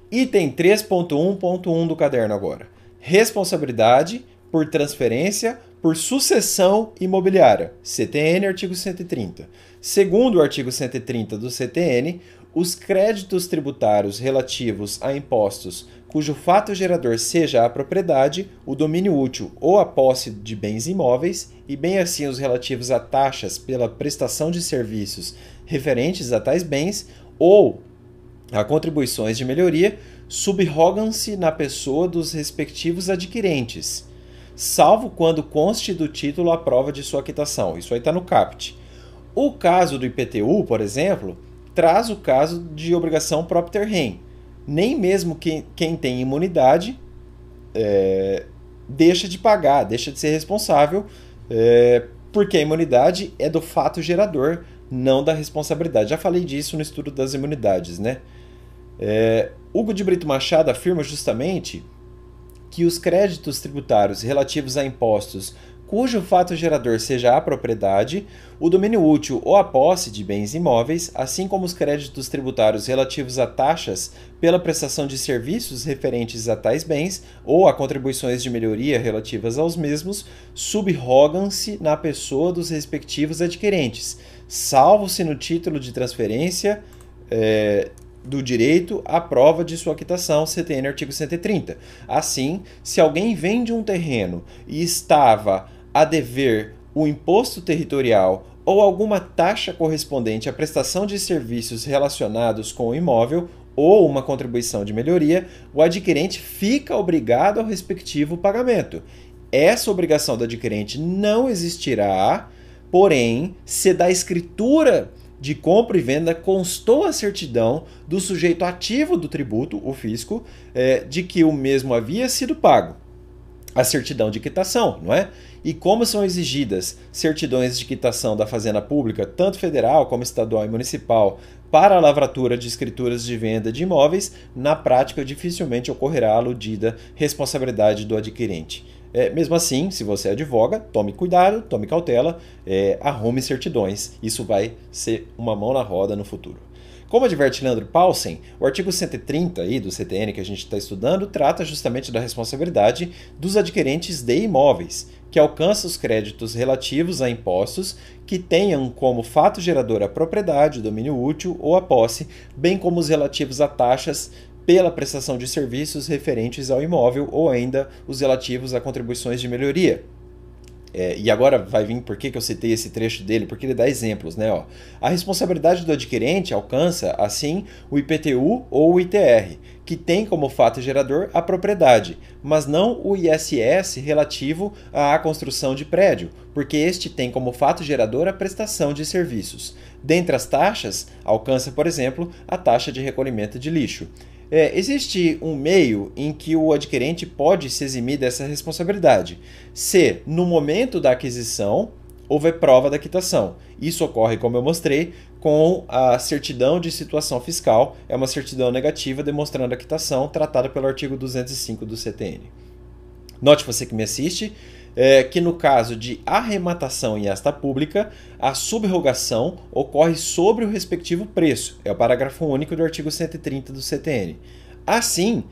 Item 3.1.1 do caderno agora. Responsabilidade por transferência por sucessão imobiliária. CTN, artigo 130. Segundo o artigo 130 do CTN, os créditos tributários relativos a impostos cujo fato gerador seja a propriedade, o domínio útil ou a posse de bens imóveis, e bem assim os relativos a taxas pela prestação de serviços referentes a tais bens ou a contribuições de melhoria, subrogam-se na pessoa dos respectivos adquirentes, salvo quando conste do título a prova de sua quitação. Isso aí está no CAPT. O caso do IPTU, por exemplo, traz o caso de obrigação propter rem. Nem mesmo quem, quem tem imunidade é, deixa de pagar, deixa de ser responsável, é, porque a imunidade é do fato gerador, não da responsabilidade. Já falei disso no estudo das imunidades, né? É, Hugo de Brito Machado afirma justamente que os créditos tributários relativos a impostos cujo fato gerador seja a propriedade, o domínio útil ou a posse de bens imóveis, assim como os créditos tributários relativos a taxas pela prestação de serviços referentes a tais bens ou a contribuições de melhoria relativas aos mesmos, subrogam-se na pessoa dos respectivos adquirentes, salvo se no título de transferência. É, do direito à prova de sua quitação, CTN artigo 130. Assim, se alguém vende um terreno e estava a dever o imposto territorial ou alguma taxa correspondente à prestação de serviços relacionados com o imóvel ou uma contribuição de melhoria, o adquirente fica obrigado ao respectivo pagamento. Essa obrigação do adquirente não existirá, porém, se da escritura de compra e venda constou a certidão do sujeito ativo do tributo, o fisco, é, de que o mesmo havia sido pago. A certidão de quitação, não é? E como são exigidas certidões de quitação da Fazenda Pública, tanto federal como estadual e municipal, para a lavratura de escrituras de venda de imóveis, na prática dificilmente ocorrerá a aludida responsabilidade do adquirente. É, mesmo assim, se você advoga, tome cuidado, tome cautela, é, arrume certidões. Isso vai ser uma mão na roda no futuro. Como adverte Leandro Paulsen, o artigo 130 aí do CTN que a gente está estudando trata justamente da responsabilidade dos adquirentes de imóveis, que alcança os créditos relativos a impostos que tenham como fato gerador a propriedade, o domínio útil ou a posse, bem como os relativos a taxas pela prestação de serviços referentes ao imóvel ou ainda os relativos a contribuições de melhoria. É, e agora vai vir por que, que eu citei esse trecho dele, porque ele dá exemplos, né? Ó. A responsabilidade do adquirente alcança, assim, o IPTU ou o ITR, que tem como fato gerador a propriedade, mas não o ISS relativo à construção de prédio, porque este tem como fato gerador a prestação de serviços. Dentre as taxas, alcança, por exemplo, a taxa de recolhimento de lixo. É, existe um meio em que o adquirente pode se eximir dessa responsabilidade, se no momento da aquisição houver prova da quitação. Isso ocorre, como eu mostrei, com a certidão de situação fiscal, é uma certidão negativa demonstrando a quitação tratada pelo artigo 205 do CTN. Note você que me assiste, é, que no caso de arrematação em esta pública, a subrogação ocorre sobre o respectivo preço. É o parágrafo único do artigo 130 do CTN. Assim,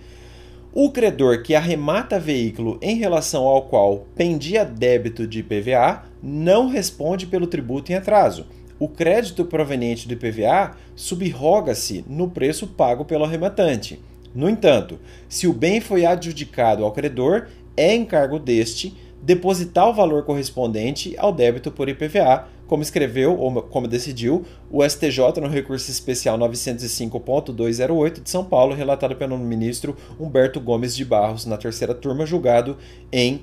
o credor que arremata veículo em relação ao qual pendia débito de IPVA não responde pelo tributo em atraso. O crédito proveniente do IPVA subroga-se no preço pago pelo arrematante. No entanto, se o bem foi adjudicado ao credor, é encargo deste depositar o valor correspondente ao débito por IPVA, como escreveu ou como decidiu o STJ no recurso especial 905.208 de São Paulo, relatado pelo ministro Humberto Gomes de Barros na terceira turma, julgado em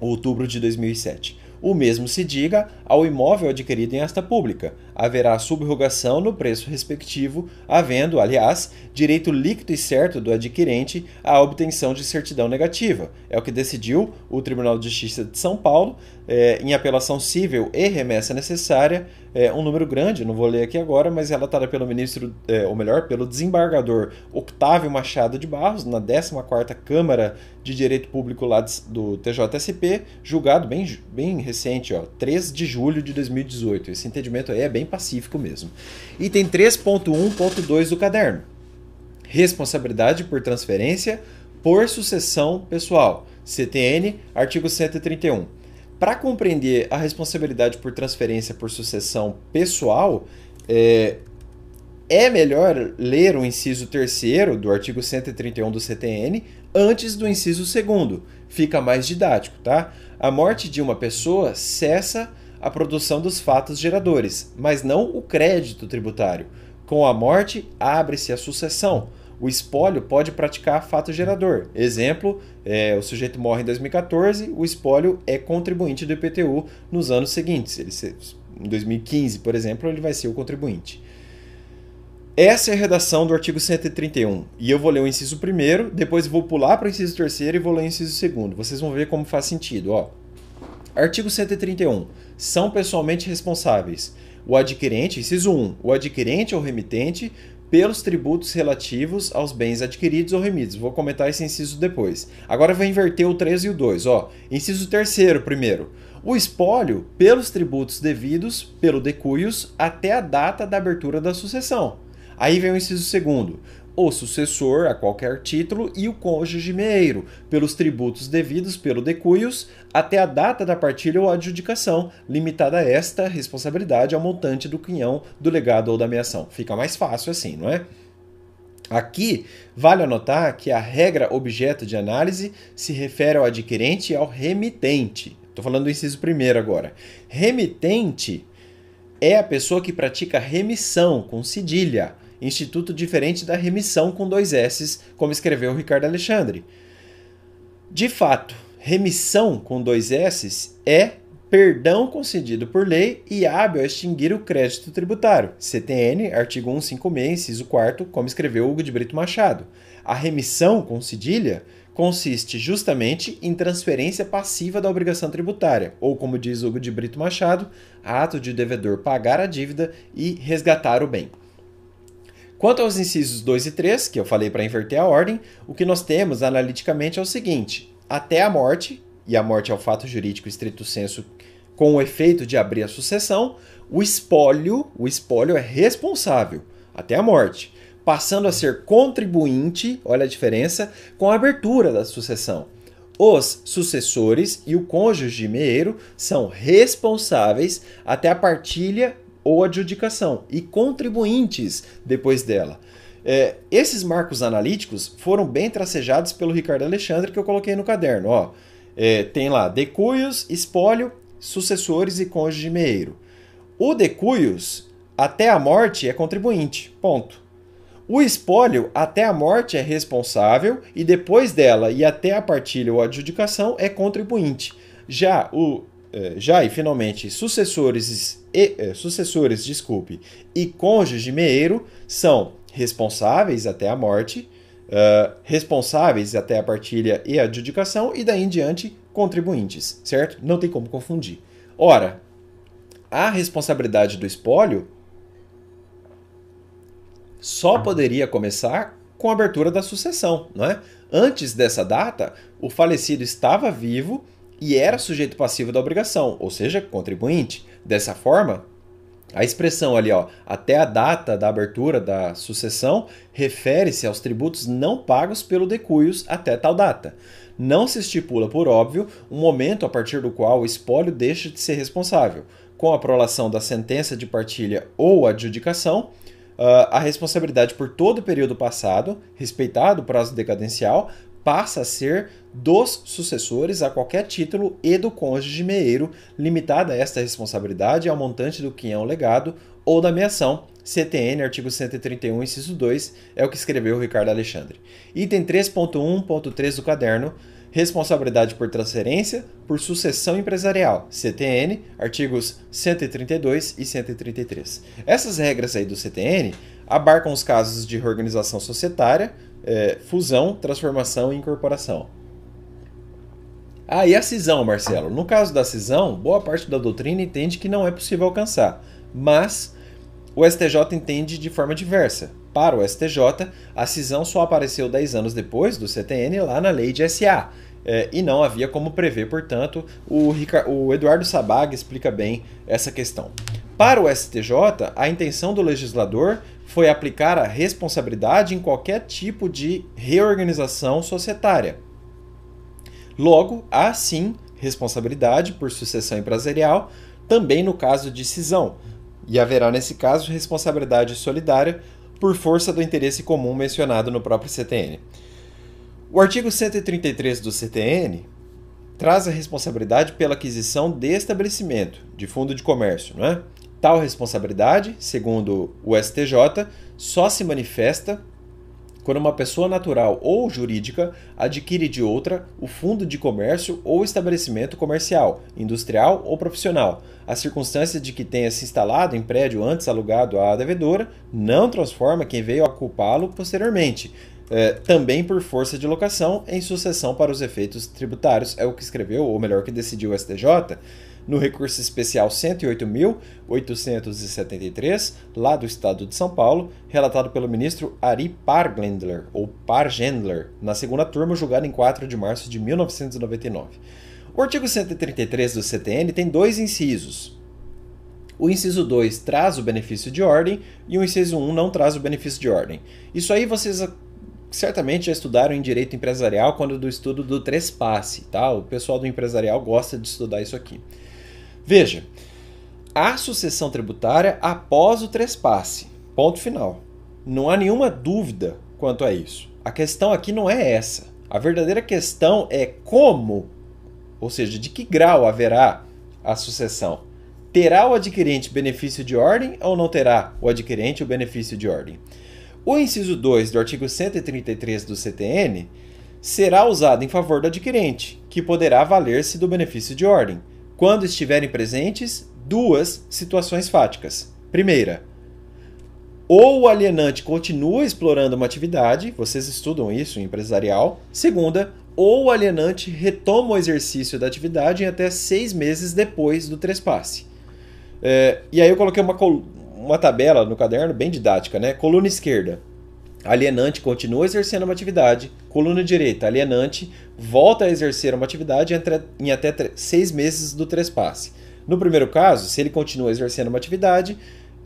outubro de 2007. O mesmo se diga ao imóvel adquirido em esta pública haverá subrogação no preço respectivo, havendo, aliás, direito líquido e certo do adquirente à obtenção de certidão negativa. É o que decidiu o Tribunal de Justiça de São Paulo, é, em apelação civil e remessa necessária, é, um número grande, não vou ler aqui agora, mas ela está pelo ministro, é, ou melhor, pelo desembargador Octávio Machado de Barros, na 14 Câmara de Direito Público lá do TJSP, julgado bem, bem recente, ó, 3 de julho de 2018. Esse entendimento aí é bem pacífico mesmo. Item 3.1.2 do caderno. Responsabilidade por transferência por sucessão pessoal. CTN, artigo 131. Para compreender a responsabilidade por transferência por sucessão pessoal, é, é melhor ler o inciso 3 do artigo 131 do CTN antes do inciso 2. Fica mais didático, tá? A morte de uma pessoa cessa a produção dos fatos geradores, mas não o crédito tributário. Com a morte, abre-se a sucessão. O espólio pode praticar fato gerador. Exemplo, é, o sujeito morre em 2014, o espólio é contribuinte do IPTU nos anos seguintes. Ele se, em 2015, por exemplo, ele vai ser o contribuinte. Essa é a redação do artigo 131. E eu vou ler o inciso primeiro, depois vou pular para o inciso terceiro e vou ler o inciso segundo. Vocês vão ver como faz sentido. Ó. Artigo 131. São pessoalmente responsáveis o adquirente, inciso 1, o adquirente ou remitente pelos tributos relativos aos bens adquiridos ou remidos. Vou comentar esse inciso depois. Agora vou inverter o 3 e o 2, ó. Inciso 3 primeiro. O espólio pelos tributos devidos pelo decuios até a data da abertura da sucessão. Aí vem o inciso segundo o sucessor a qualquer título e o cônjuge meiro, pelos tributos devidos pelo decuios, até a data da partilha ou adjudicação, limitada esta responsabilidade ao montante do quinhão, do legado ou da ameação. Fica mais fácil assim, não é? Aqui, vale anotar que a regra objeto de análise se refere ao adquirente e ao remitente. Estou falando do inciso primeiro agora. Remitente é a pessoa que pratica remissão com cedilha instituto diferente da remissão com dois S's, como escreveu Ricardo Alexandre. De fato, remissão com dois S's é perdão concedido por lei e hábil a extinguir o crédito tributário. CTN, artigo 156, inciso 4, como escreveu Hugo de Brito Machado. A remissão com cedilha consiste justamente em transferência passiva da obrigação tributária, ou como diz Hugo de Brito Machado, ato de devedor pagar a dívida e resgatar o bem. Quanto aos incisos 2 e 3, que eu falei para inverter a ordem, o que nós temos analiticamente é o seguinte: até a morte, e a morte é o fato jurídico estrito senso com o efeito de abrir a sucessão, o espólio, o espólio é responsável até a morte, passando a ser contribuinte, olha a diferença, com a abertura da sucessão. Os sucessores e o cônjuge meeiro são responsáveis até a partilha ou adjudicação e contribuintes depois dela. É, esses marcos analíticos foram bem tracejados pelo Ricardo Alexandre que eu coloquei no caderno. Ó, é, tem lá decuios, espólio, sucessores e cônjuge meiro. O decuios até a morte é contribuinte, ponto. O espólio até a morte é responsável e depois dela e até a partilha ou adjudicação é contribuinte. Já o é, já e finalmente sucessores e, é, sucessores, desculpe, e de meeiro são responsáveis até a morte, uh, responsáveis até a partilha e a adjudicação e daí em diante contribuintes, certo? Não tem como confundir. Ora, a responsabilidade do espólio só poderia começar com a abertura da sucessão, não é? Antes dessa data, o falecido estava vivo e era sujeito passivo da obrigação, ou seja, contribuinte. Dessa forma, a expressão ali, ó, até a data da abertura da sucessão, refere-se aos tributos não pagos pelo decuios até tal data. Não se estipula, por óbvio, um momento a partir do qual o espólio deixa de ser responsável. Com a prolação da sentença de partilha ou adjudicação, ah, a responsabilidade por todo o período passado, respeitado o prazo decadencial, passa a ser dos sucessores a qualquer título e do cônjuge meeiro, limitada esta responsabilidade ao montante do quinhão é legado ou da meação. CTN, artigo 131, inciso 2, é o que escreveu Ricardo Alexandre. Item 3.1.3 do caderno, responsabilidade por transferência por sucessão empresarial, CTN, artigos 132 e 133. Essas regras aí do CTN abarcam os casos de reorganização societária, é, fusão, transformação e incorporação. Ah, e a cisão, Marcelo? No caso da cisão, boa parte da doutrina entende que não é possível alcançar, mas o STJ entende de forma diversa. Para o STJ, a cisão só apareceu 10 anos depois do CTN lá na lei de SA, é, e não havia como prever, portanto, o, Ricardo, o Eduardo Sabag explica bem essa questão. Para o STJ, a intenção do legislador foi aplicar a responsabilidade em qualquer tipo de reorganização societária. Logo, há sim responsabilidade por sucessão empresarial, também no caso de cisão, e haverá nesse caso responsabilidade solidária por força do interesse comum mencionado no próprio CTN. O artigo 133 do CTN traz a responsabilidade pela aquisição de estabelecimento, de fundo de comércio, não é? Tal responsabilidade, segundo o STJ, só se manifesta quando uma pessoa natural ou jurídica adquire de outra o fundo de comércio ou estabelecimento comercial, industrial ou profissional. A circunstância de que tenha se instalado em prédio antes alugado à devedora não transforma quem veio a culpá-lo posteriormente, eh, também por força de locação em sucessão para os efeitos tributários, é o que escreveu, ou melhor, que decidiu o STJ no recurso especial 108.873, lá do estado de São Paulo, relatado pelo ministro Ari Parglendler, ou Pargendler, na segunda turma, julgada em 4 de março de 1999. O artigo 133 do CTN tem dois incisos. O inciso 2 traz o benefício de ordem e o inciso 1 um não traz o benefício de ordem. Isso aí vocês certamente já estudaram em direito empresarial quando do estudo do trespasse, tá? O pessoal do empresarial gosta de estudar isso aqui. Veja, a sucessão tributária após o trespasse. Ponto final. Não há nenhuma dúvida quanto a isso. A questão aqui não é essa. A verdadeira questão é como, ou seja, de que grau haverá a sucessão. Terá o adquirente benefício de ordem ou não terá o adquirente o benefício de ordem? O inciso 2 do artigo 133 do CTN será usado em favor do adquirente, que poderá valer-se do benefício de ordem quando estiverem presentes duas situações fáticas. Primeira, ou o alienante continua explorando uma atividade, vocês estudam isso em empresarial. Segunda, ou o alienante retoma o exercício da atividade em até seis meses depois do trespasse. É, e aí eu coloquei uma, uma tabela no caderno bem didática, né? Coluna esquerda, alienante continua exercendo uma atividade. Coluna direita, alienante volta a exercer uma atividade em até seis meses do trespasse. No primeiro caso, se ele continua exercendo uma atividade,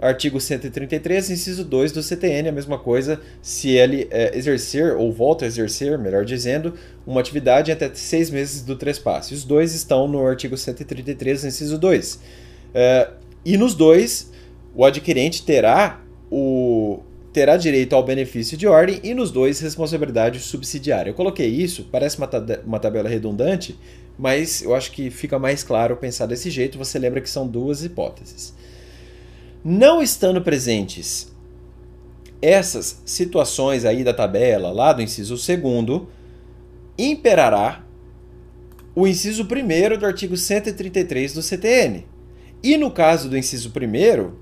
artigo 133, inciso 2 do CTN, a mesma coisa se ele é, exercer, ou volta a exercer, melhor dizendo, uma atividade até seis meses do trespasse. Os dois estão no artigo 133, inciso 2. É, e nos dois, o adquirente terá o, terá direito ao benefício de ordem e nos dois responsabilidade subsidiária. Eu coloquei isso, parece uma, uma tabela redundante, mas eu acho que fica mais claro pensar desse jeito. Você lembra que são duas hipóteses. Não estando presentes essas situações aí da tabela, lá do inciso 2, imperará o inciso 1 do artigo 133 do CTN. E no caso do inciso 1,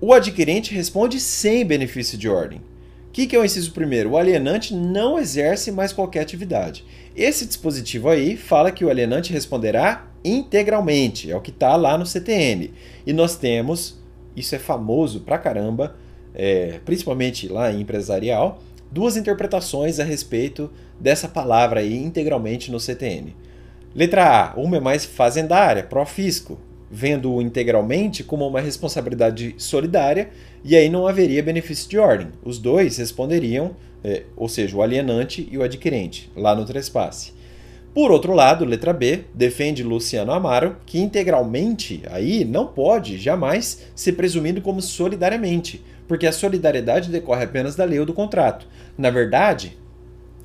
o adquirente responde sem benefício de ordem. O que, que é o inciso primeiro? O alienante não exerce mais qualquer atividade. Esse dispositivo aí fala que o alienante responderá integralmente, é o que está lá no CTN. E nós temos, isso é famoso pra caramba, é, principalmente lá em empresarial, duas interpretações a respeito dessa palavra aí integralmente no CTN. Letra A, uma é mais fazendária, pró-fisco, vendo-o integralmente como uma responsabilidade solidária, e aí não haveria benefício de ordem. Os dois responderiam, é, ou seja, o alienante e o adquirente, lá no trespasse. Por outro lado, letra B defende Luciano Amaro que integralmente aí não pode jamais ser presumido como solidariamente, porque a solidariedade decorre apenas da lei ou do contrato. Na verdade,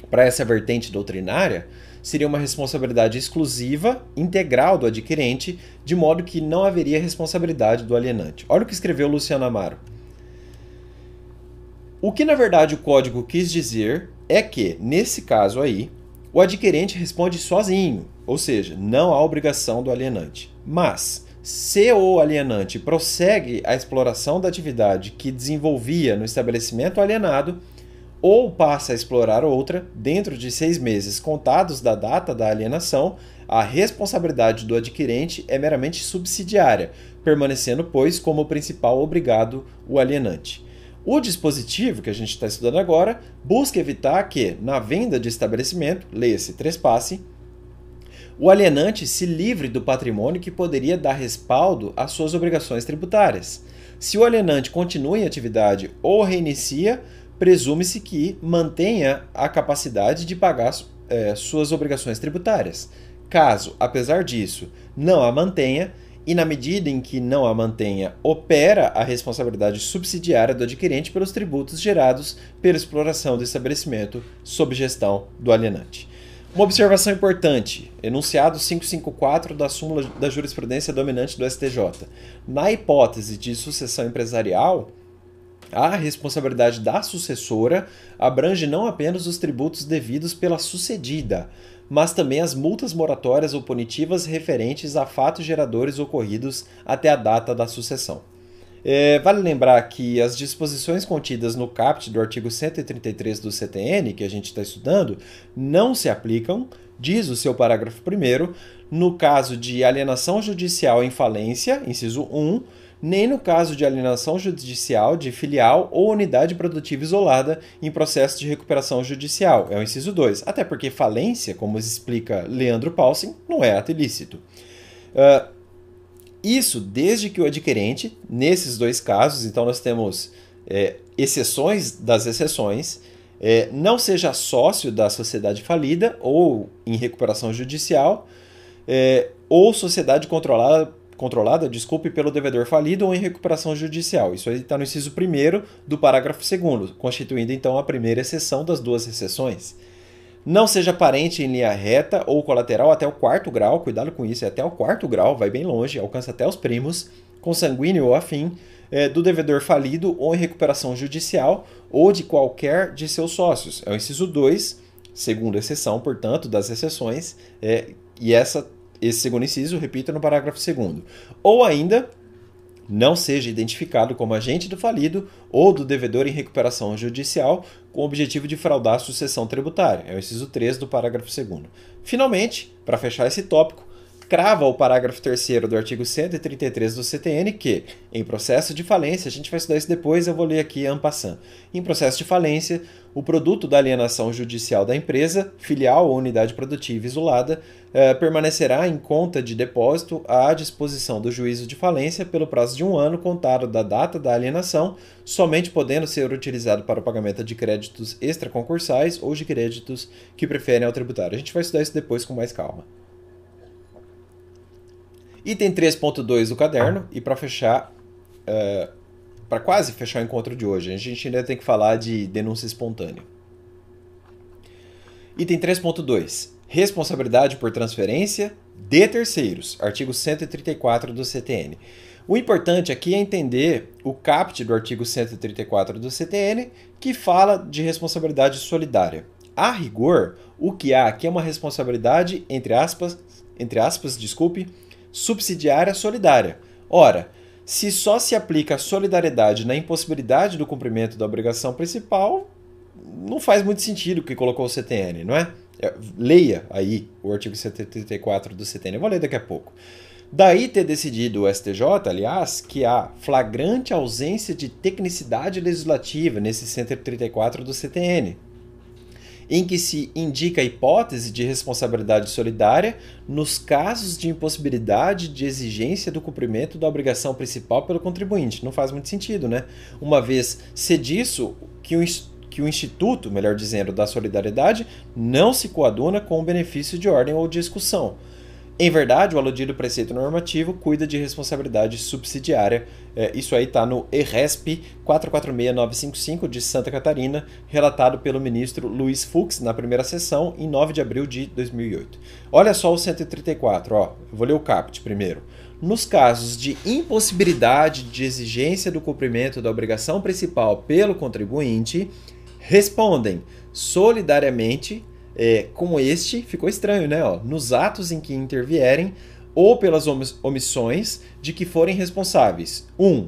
para essa vertente doutrinária, seria uma responsabilidade exclusiva, integral do adquirente, de modo que não haveria responsabilidade do alienante. Olha o que escreveu Luciano Amaro. O que na verdade o código quis dizer é que, nesse caso aí, o adquirente responde sozinho, ou seja, não há obrigação do alienante. Mas, se o alienante prossegue a exploração da atividade que desenvolvia no estabelecimento alienado, ou passa a explorar outra dentro de seis meses contados da data da alienação, a responsabilidade do adquirente é meramente subsidiária, permanecendo, pois, como principal obrigado o alienante. O dispositivo que a gente está estudando agora busca evitar que, na venda de estabelecimento, leia-se trespasse, o alienante se livre do patrimônio que poderia dar respaldo às suas obrigações tributárias. Se o alienante continua em atividade ou reinicia, presume-se que mantenha a capacidade de pagar é, suas obrigações tributárias. Caso, apesar disso, não a mantenha, e na medida em que não a mantenha, opera a responsabilidade subsidiária do adquirente pelos tributos gerados pela exploração do estabelecimento sob gestão do alienante. Uma observação importante, enunciado 554 da súmula da jurisprudência dominante do STJ. Na hipótese de sucessão empresarial, a responsabilidade da sucessora abrange não apenas os tributos devidos pela sucedida, mas também as multas moratórias ou punitivas referentes a fatos geradores ocorridos até a data da sucessão. É, vale lembrar que as disposições contidas no caput do artigo 133 do CTN, que a gente está estudando, não se aplicam, diz o seu parágrafo 1, no caso de alienação judicial em falência, inciso 1, nem no caso de alienação judicial de filial ou unidade produtiva isolada em processo de recuperação judicial. É o inciso 2. Até porque falência, como explica Leandro Paulsen, não é ato ilícito. Uh, isso desde que o adquirente, nesses dois casos, então nós temos é, exceções das exceções, é, não seja sócio da sociedade falida ou em recuperação judicial, é, ou sociedade controlada controlada, desculpe, pelo devedor falido ou em recuperação judicial. Isso aí está no inciso 1 do parágrafo 2, constituindo então a primeira exceção das duas exceções. Não seja parente em linha reta ou colateral até o quarto grau, cuidado com isso, é até o quarto grau, vai bem longe, alcança até os primos, consanguíneo ou afim, é, do devedor falido ou em recuperação judicial ou de qualquer de seus sócios. É o inciso 2, segunda exceção, portanto, das exceções, é, e essa esse segundo inciso, repita no parágrafo segundo. Ou ainda, não seja identificado como agente do falido ou do devedor em recuperação judicial com o objetivo de fraudar a sucessão tributária. É o inciso 3 do parágrafo 2. Finalmente, para fechar esse tópico, crava o parágrafo 3 do artigo 133 do CTN que, em processo de falência, a gente vai estudar isso depois, eu vou ler aqui en passant. Em processo de falência, o produto da alienação judicial da empresa, filial ou unidade produtiva isolada, eh, permanecerá em conta de depósito à disposição do juízo de falência pelo prazo de um ano contado da data da alienação, somente podendo ser utilizado para o pagamento de créditos extraconcursais ou de créditos que preferem ao tributário. A gente vai estudar isso depois com mais calma. Item 3.2 do caderno. E para fechar, uh, é, para quase fechar o encontro de hoje, a gente ainda tem que falar de denúncia espontânea. Item 3.2. Responsabilidade por transferência de terceiros. Artigo 134 do CTN. O importante aqui é entender o capte do artigo 134 do CTN, que fala de responsabilidade solidária. A rigor, o que há aqui é uma responsabilidade, entre aspas, entre aspas, desculpe, subsidiária solidária. Ora, se só se aplica a solidariedade na impossibilidade do cumprimento da obrigação principal, não faz muito sentido o que colocou o CTN, não é? é? Leia aí o artigo 134 do CTN, eu vou ler daqui a pouco. Daí ter decidido o STJ, aliás, que há flagrante ausência de tecnicidade legislativa nesse 134 do CTN, em que se indica a hipótese de responsabilidade solidária nos casos de impossibilidade de exigência do cumprimento da obrigação principal pelo contribuinte. Não faz muito sentido, né? Uma vez se disso que o, que o Instituto, melhor dizendo, da Solidariedade não se coaduna com o benefício de ordem ou discussão. Em verdade, o aludido preceito normativo cuida de responsabilidade subsidiária. É, isso aí está no ERESP 446955 de Santa Catarina, relatado pelo ministro Luiz Fux na primeira sessão, em 9 de abril de 2008. Olha só o 134, ó. Eu vou ler o caput primeiro. Nos casos de impossibilidade de exigência do cumprimento da obrigação principal pelo contribuinte, respondem solidariamente é, este, ficou estranho, né? Ó, nos atos em que intervierem ou pelas omissões de que forem responsáveis. 1. Um,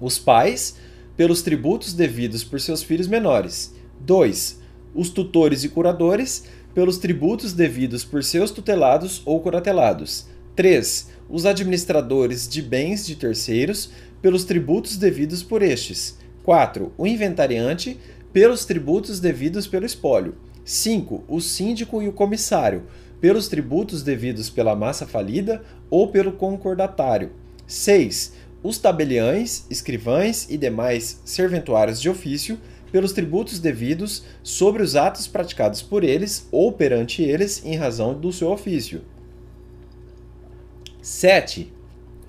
os pais, pelos tributos devidos por seus filhos menores. 2. Os tutores e curadores, pelos tributos devidos por seus tutelados ou curatelados. 3. Os administradores de bens de terceiros, pelos tributos devidos por estes. 4. O inventariante, pelos tributos devidos pelo espólio. 5. O síndico e o comissário, pelos tributos devidos pela massa falida ou pelo concordatário. 6. Os tabeliães, escrivães e demais serventuários de ofício, pelos tributos devidos sobre os atos praticados por eles ou perante eles em razão do seu ofício. 7.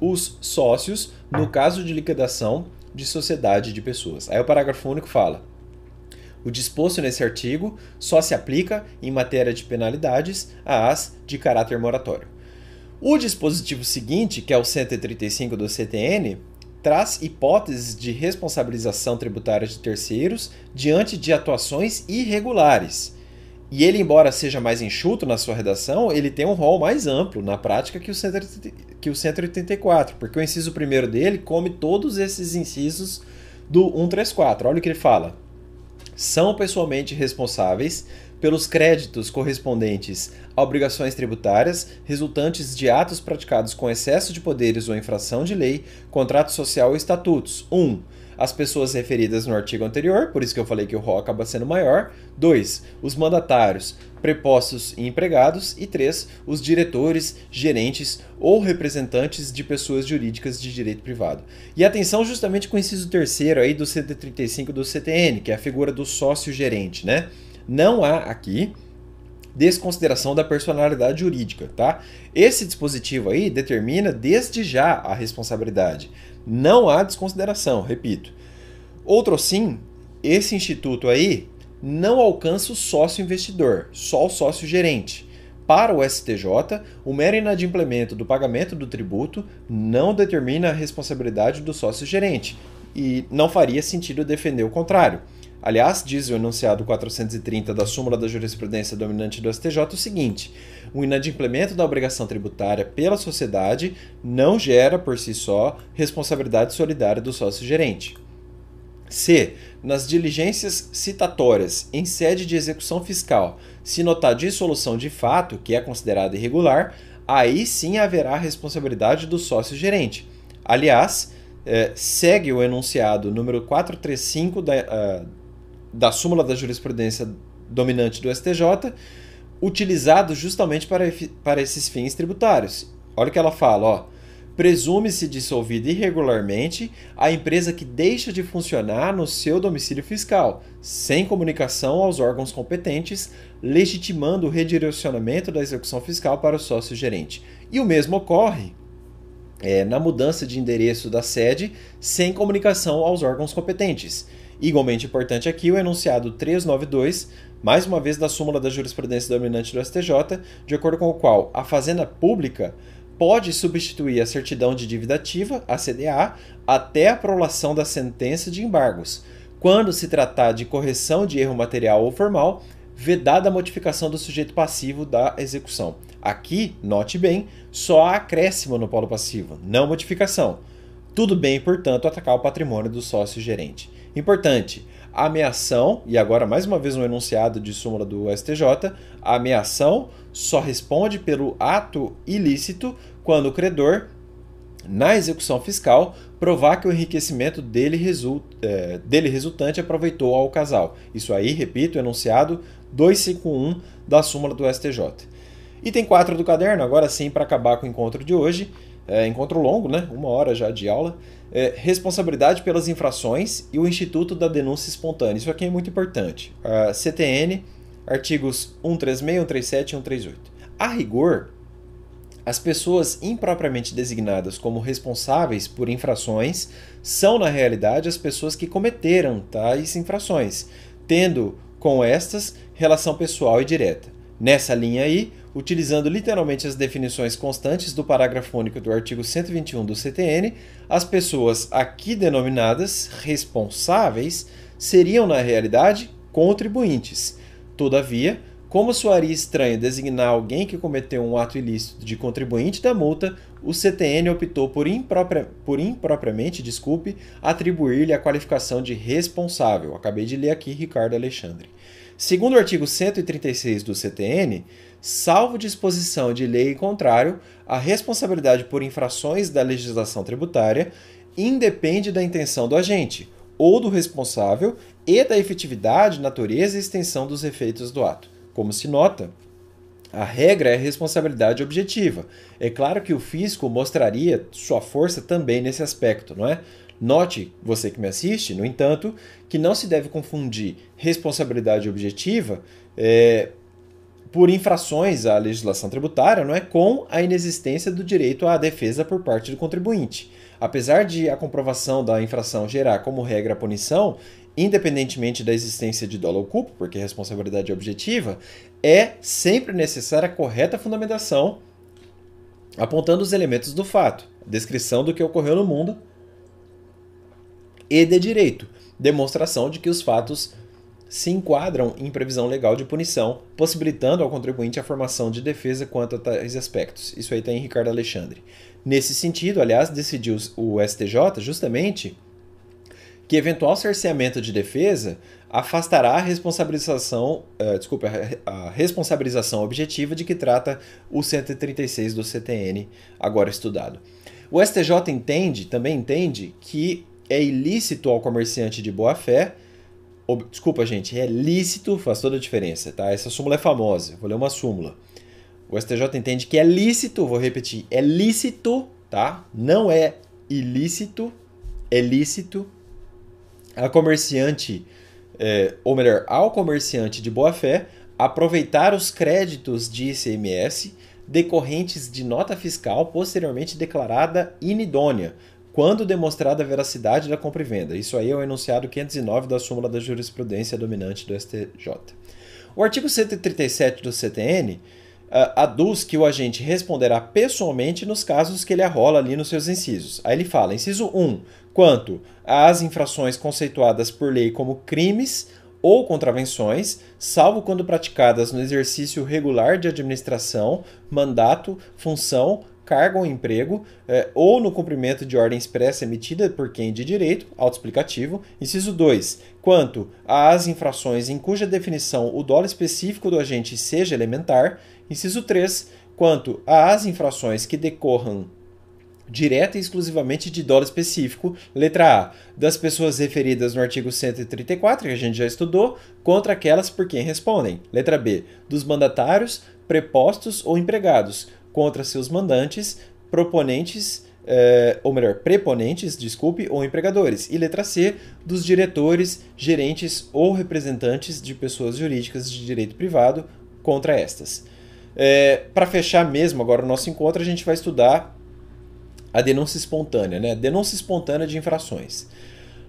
Os sócios, no caso de liquidação de sociedade de pessoas. Aí o parágrafo único fala: o disposto nesse artigo só se aplica, em matéria de penalidades, às de caráter moratório. O dispositivo seguinte, que é o 135 do CTN, traz hipóteses de responsabilização tributária de terceiros diante de atuações irregulares. E ele, embora seja mais enxuto na sua redação, ele tem um rol mais amplo na prática que o, 180, 184, porque o inciso primeiro dele come todos esses incisos do 134. Olha o que ele fala são pessoalmente responsáveis pelos créditos correspondentes a obrigações tributárias resultantes de atos praticados com excesso de poderes ou infração de lei, contrato social ou estatutos. 1. Um, as pessoas referidas no artigo anterior, por isso que eu falei que o rol acaba sendo maior. 2. Os mandatários, prepostos e empregados. E 3. Os diretores, gerentes ou representantes de pessoas jurídicas de direito privado. E atenção justamente com o inciso terceiro aí do 135 do CTN, que é a figura do sócio-gerente, né? Não há aqui desconsideração da personalidade jurídica, tá? Esse dispositivo aí determina desde já a responsabilidade. Não há desconsideração, repito. Outro sim, esse instituto aí não alcança o sócio investidor, só o sócio gerente. Para o STJ, o mero inadimplemento do pagamento do tributo não determina a responsabilidade do sócio gerente e não faria sentido defender o contrário. Aliás, diz o enunciado 430 da súmula da jurisprudência dominante do STJ o seguinte: o inadimplemento da obrigação tributária pela sociedade não gera por si só responsabilidade solidária do sócio gerente. C. Nas diligências citatórias em sede de execução fiscal, se notar dissolução de fato, que é considerada irregular, aí sim haverá responsabilidade do sócio gerente. Aliás, eh, segue o enunciado número 435 da, uh, da súmula da jurisprudência dominante do STJ, utilizado justamente para, para esses fins tributários. Olha o que ela fala, ó. Presume-se dissolvida irregularmente a empresa que deixa de funcionar no seu domicílio fiscal, sem comunicação aos órgãos competentes, legitimando o redirecionamento da execução fiscal para o sócio gerente. E o mesmo ocorre é, na mudança de endereço da sede sem comunicação aos órgãos competentes. Igualmente importante aqui o enunciado 392, mais uma vez da súmula da jurisprudência dominante do STJ, de acordo com o qual a fazenda pública pode substituir a certidão de dívida ativa, a CDA, até a prolação da sentença de embargos, quando se tratar de correção de erro material ou formal, vedada a modificação do sujeito passivo da execução. Aqui, note bem, só há acréscimo no polo passivo, não modificação. Tudo bem, portanto, atacar o patrimônio do sócio gerente. Importante, a ameação, e agora mais uma vez um enunciado de súmula do STJ, a ameação só responde pelo ato ilícito quando o credor, na execução fiscal, provar que o enriquecimento dele, é, dele resultante aproveitou ao casal. Isso aí, repito, enunciado 251 da súmula do STJ. Item 4 do caderno, agora sim, para acabar com o encontro de hoje, é, encontro longo, né? Uma hora já de aula é, responsabilidade pelas infrações e o Instituto da Denúncia Espontânea. Isso aqui é muito importante. A CTN, artigos 136, 137 e 138. A rigor, as pessoas impropriamente designadas como responsáveis por infrações são, na realidade, as pessoas que cometeram tais infrações, tendo com estas relação pessoal e direta. Nessa linha aí, utilizando literalmente as definições constantes do parágrafo único do artigo 121 do CTN, as pessoas aqui denominadas responsáveis seriam, na realidade, contribuintes. Todavia, como soaria estranho designar alguém que cometeu um ato ilícito de contribuinte da multa, o CTN optou por, impropria, por impropriamente, desculpe, atribuir-lhe a qualificação de responsável. Acabei de ler aqui Ricardo Alexandre. Segundo o artigo 136 do CTN, salvo disposição de lei contrário, a responsabilidade por infrações da legislação tributária independe da intenção do agente ou do responsável e da efetividade, natureza e extensão dos efeitos do ato. Como se nota, a regra é a responsabilidade objetiva. É claro que o fisco mostraria sua força também nesse aspecto, não é? Note, você que me assiste, no entanto, que não se deve confundir responsabilidade objetiva é, por infrações à legislação tributária não é com a inexistência do direito à defesa por parte do contribuinte. Apesar de a comprovação da infração gerar como regra a punição, independentemente da existência de dolo ou culpa, porque responsabilidade é objetiva, é sempre necessária a correta fundamentação apontando os elementos do fato, descrição do que ocorreu no mundo e de direito, demonstração de que os fatos se enquadram em previsão legal de punição, possibilitando ao contribuinte a formação de defesa quanto a tais aspectos. Isso aí está em Ricardo Alexandre. Nesse sentido, aliás, decidiu o STJ justamente que eventual cerceamento de defesa afastará a responsabilização, uh, desculpa, a responsabilização objetiva de que trata o 136 do CTN agora estudado. O STJ entende, também entende, que é ilícito ao comerciante de boa fé Ob... Desculpa, gente, é lícito, faz toda a diferença, tá? Essa súmula é famosa, vou ler uma súmula. O STJ entende que é lícito, vou repetir, é lícito, tá? Não é ilícito, é lícito a comerciante, é, ou melhor, ao comerciante de boa-fé aproveitar os créditos de ICMS decorrentes de nota fiscal posteriormente declarada inidônea, quando demonstrada a veracidade da compra e venda. Isso aí é o enunciado 509 da súmula da jurisprudência dominante do STJ. O artigo 137 do CTN uh, ah, aduz que o agente responderá pessoalmente nos casos que ele arrola ali nos seus incisos. Aí ele fala: inciso 1, quanto às infrações conceituadas por lei como crimes ou contravenções, salvo quando praticadas no exercício regular de administração, mandato, função, cargo ou emprego, é, ou no cumprimento de ordem expressa emitida por quem de direito, autoexplicativo. Inciso 2. Quanto às infrações em cuja definição o dólar específico do agente seja elementar. Inciso 3. Quanto às infrações que decorram direta e exclusivamente de dólar específico, letra A, das pessoas referidas no artigo 134, que a gente já estudou, contra aquelas por quem respondem, letra B, dos mandatários, prepostos ou empregados, contra seus mandantes, proponentes, eh, ou melhor, preponentes, desculpe, ou empregadores. E letra C, dos diretores, gerentes ou representantes de pessoas jurídicas de direito privado contra estas. Eh, é, Para fechar mesmo agora o nosso encontro, a gente vai estudar a denúncia espontânea, né? Denúncia espontânea de infrações.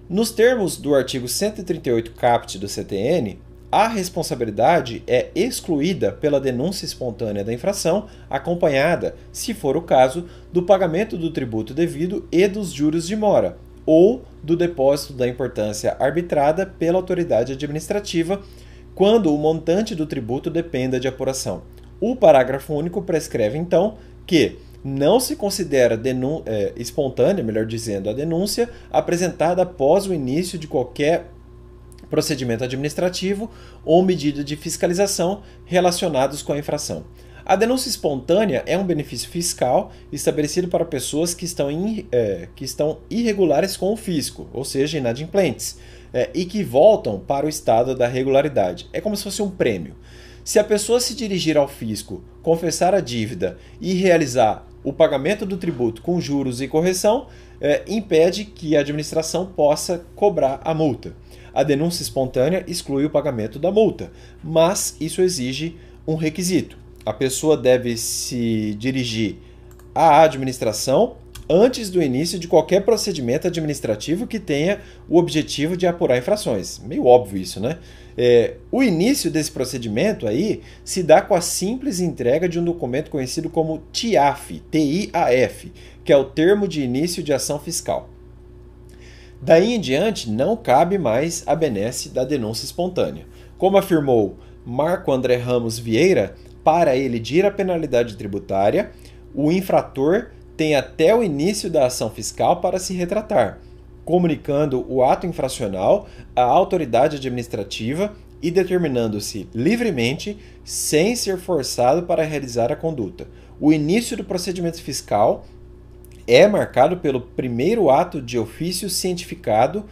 Nos termos do artigo 138 caput do CTN, a responsabilidade é excluída pela denúncia espontânea da infração, acompanhada, se for o caso, do pagamento do tributo devido e dos juros de mora, ou do depósito da importância arbitrada pela autoridade administrativa, quando o montante do tributo dependa de apuração. O parágrafo único prescreve, então, que não se considera eh, espontânea, melhor dizendo, a denúncia apresentada após o início de qualquer procedimento administrativo ou medida de fiscalização relacionados com a infração. A denúncia espontânea é um benefício fiscal estabelecido para pessoas que estão, in, é, que estão irregulares com o fisco, ou seja, inadimplentes, é, e que voltam para o estado da regularidade. É como se fosse um prêmio. Se a pessoa se dirigir ao fisco, confessar a dívida e realizar o pagamento do tributo com juros e correção, é, impede que a administração possa cobrar a multa. A denúncia espontânea exclui o pagamento da multa, mas isso exige um requisito. A pessoa deve se dirigir à administração antes do início de qualquer procedimento administrativo que tenha o objetivo de apurar infrações. Meio óbvio isso, né? É, o início desse procedimento aí se dá com a simples entrega de um documento conhecido como TIAF, T-I-A-F, que é o termo de início de ação fiscal. Daí em diante, não cabe mais a benesse da denúncia espontânea. Como afirmou Marco André Ramos Vieira, para elidir a penalidade tributária, o infrator tem até o início da ação fiscal para se retratar, comunicando o ato infracional à autoridade administrativa e determinando-se livremente, sem ser forçado para realizar a conduta, o início do procedimento fiscal é marcado pelo primeiro ato de ofício cientificado,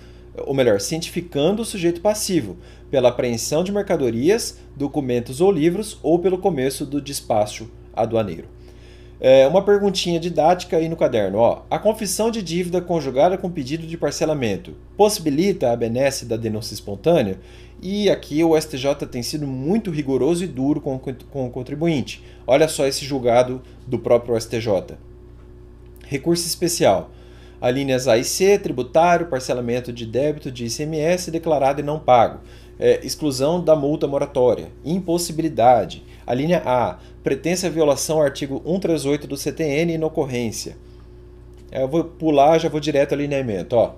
ou melhor, cientificando o sujeito passivo, pela apreensão de mercadorias, documentos ou livros, ou pelo começo do despacho aduaneiro. É, uma perguntinha didática aí no caderno. Ó, a confissão de dívida conjugada com pedido de parcelamento possibilita a benesse da denúncia espontânea? E aqui o STJ tem sido muito rigoroso e duro com, com o contribuinte. Olha só esse julgado do próprio STJ. Recurso especial. Alíneas A e C, tributário, parcelamento de débito de ICMS declarado e não pago. É, exclusão da multa moratória, impossibilidade. A A, pretensa violação ao artigo 138 do CTN e ocorrência. É, eu vou pular, já vou direto ao alinhamento. Ó.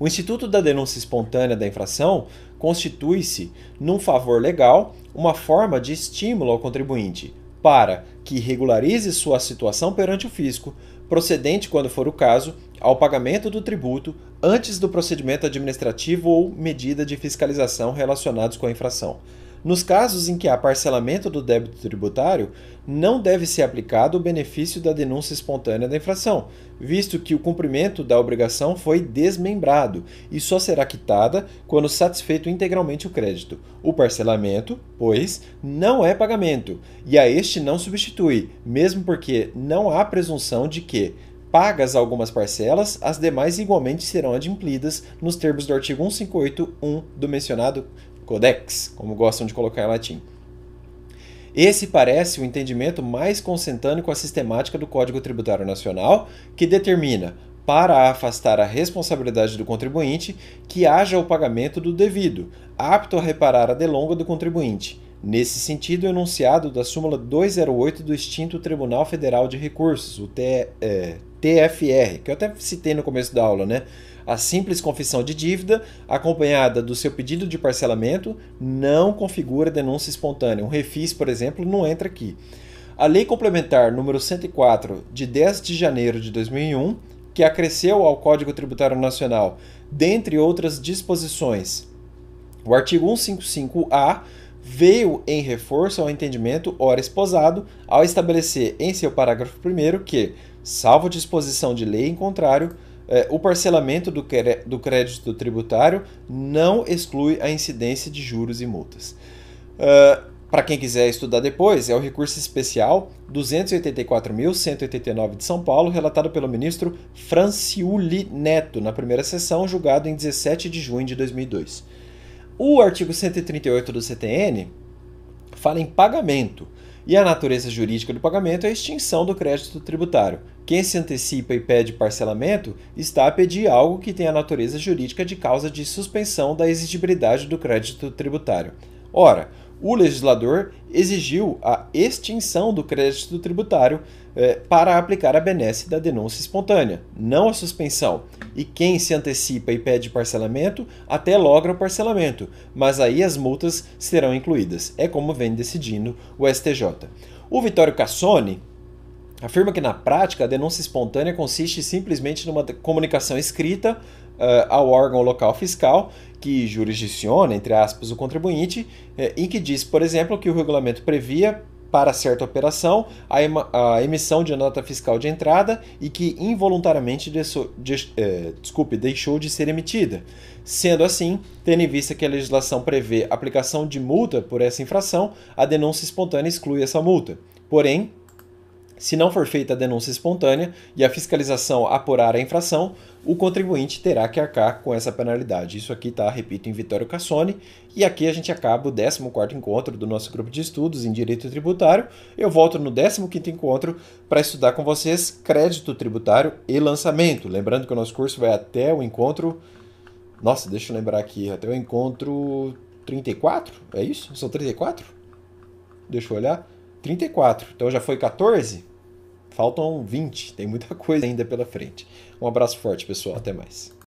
O Instituto da Denúncia Espontânea da Infração constitui-se, num favor legal, uma forma de estímulo ao contribuinte para que regularize sua situação perante o fisco, procedente, quando for o caso, ao pagamento do tributo antes do procedimento administrativo ou medida de fiscalização relacionados com a infração. Nos casos em que há parcelamento do débito tributário, não deve ser aplicado o benefício da denúncia espontânea da infração, visto que o cumprimento da obrigação foi desmembrado e só será quitada quando satisfeito integralmente o crédito. O parcelamento, pois, não é pagamento e a este não substitui, mesmo porque não há presunção de que, pagas algumas parcelas, as demais igualmente serão adimplidas nos termos do artigo 158.1 do mencionado codex, como gostam de colocar em latim. Esse parece o entendimento mais consentâneo com a sistemática do Código Tributário Nacional, que determina, para afastar a responsabilidade do contribuinte, que haja o pagamento do devido, apto a reparar a delonga do contribuinte. Nesse sentido, o enunciado da súmula 208 do extinto Tribunal Federal de Recursos, o TFR, é, que eu até citei no começo da aula, né? A simples confissão de dívida, acompanhada do seu pedido de parcelamento, não configura denúncia espontânea. Um refis, por exemplo, não entra aqui. A Lei Complementar número 104, de 10 de janeiro de 2001, que acresceu ao Código Tributário Nacional, dentre outras disposições, o artigo 155-A veio em reforço ao entendimento ora esposado ao estabelecer em seu parágrafo 1 que, salvo disposição de lei em contrário, é, o parcelamento do, do crédito tributário não exclui a incidência de juros e multas. Uh, é, para quem quiser estudar depois, é o recurso especial 284.189 de São Paulo, relatado pelo ministro Franciuli Neto na primeira sessão, julgado em 17 de junho de 2002. O artigo 138 do CTN fala em pagamento. E a natureza jurídica do pagamento é a extinção do crédito tributário. Quem se antecipa e pede parcelamento está a pedir algo que tem a natureza jurídica de causa de suspensão da exigibilidade do crédito tributário. Ora, o legislador exigiu a extinção do crédito tributário é, para aplicar a benesse da denúncia espontânea, não a suspensão. E quem se antecipa e pede parcelamento, até logra o parcelamento, mas aí as multas serão incluídas. É como vem decidindo o STJ. O Vitório Cassone, afirma que na prática a denúncia espontânea consiste simplesmente numa comunicação escrita uh, ao órgão local fiscal que jurisdiciona, entre aspas, o contribuinte, eh, em que diz, por exemplo, que o regulamento previa para certa operação a, a, emissão de nota fiscal de entrada e que involuntariamente de, é, desculpe, deixou de ser emitida. Sendo assim, tendo em vista que a legislação prevê aplicação de multa por essa infração, a denúncia espontânea exclui essa multa. Porém, se não for feita a denúncia espontânea e a fiscalização apurar a infração, o contribuinte terá que arcar com essa penalidade. Isso aqui está, repito, em Vitório Cassone. E aqui a gente acaba o 14 encontro do nosso grupo de estudos em Direito Tributário. Eu volto no 15 encontro para estudar com vocês crédito tributário e lançamento. Lembrando que o nosso curso vai até o encontro... Nossa, deixa eu lembrar aqui. Até o encontro 34, é isso? São 34? Deixa eu olhar. 34. Então já foi 14? Faltam 20. Tem muita coisa ainda pela frente. Um abraço forte, pessoal. Até mais.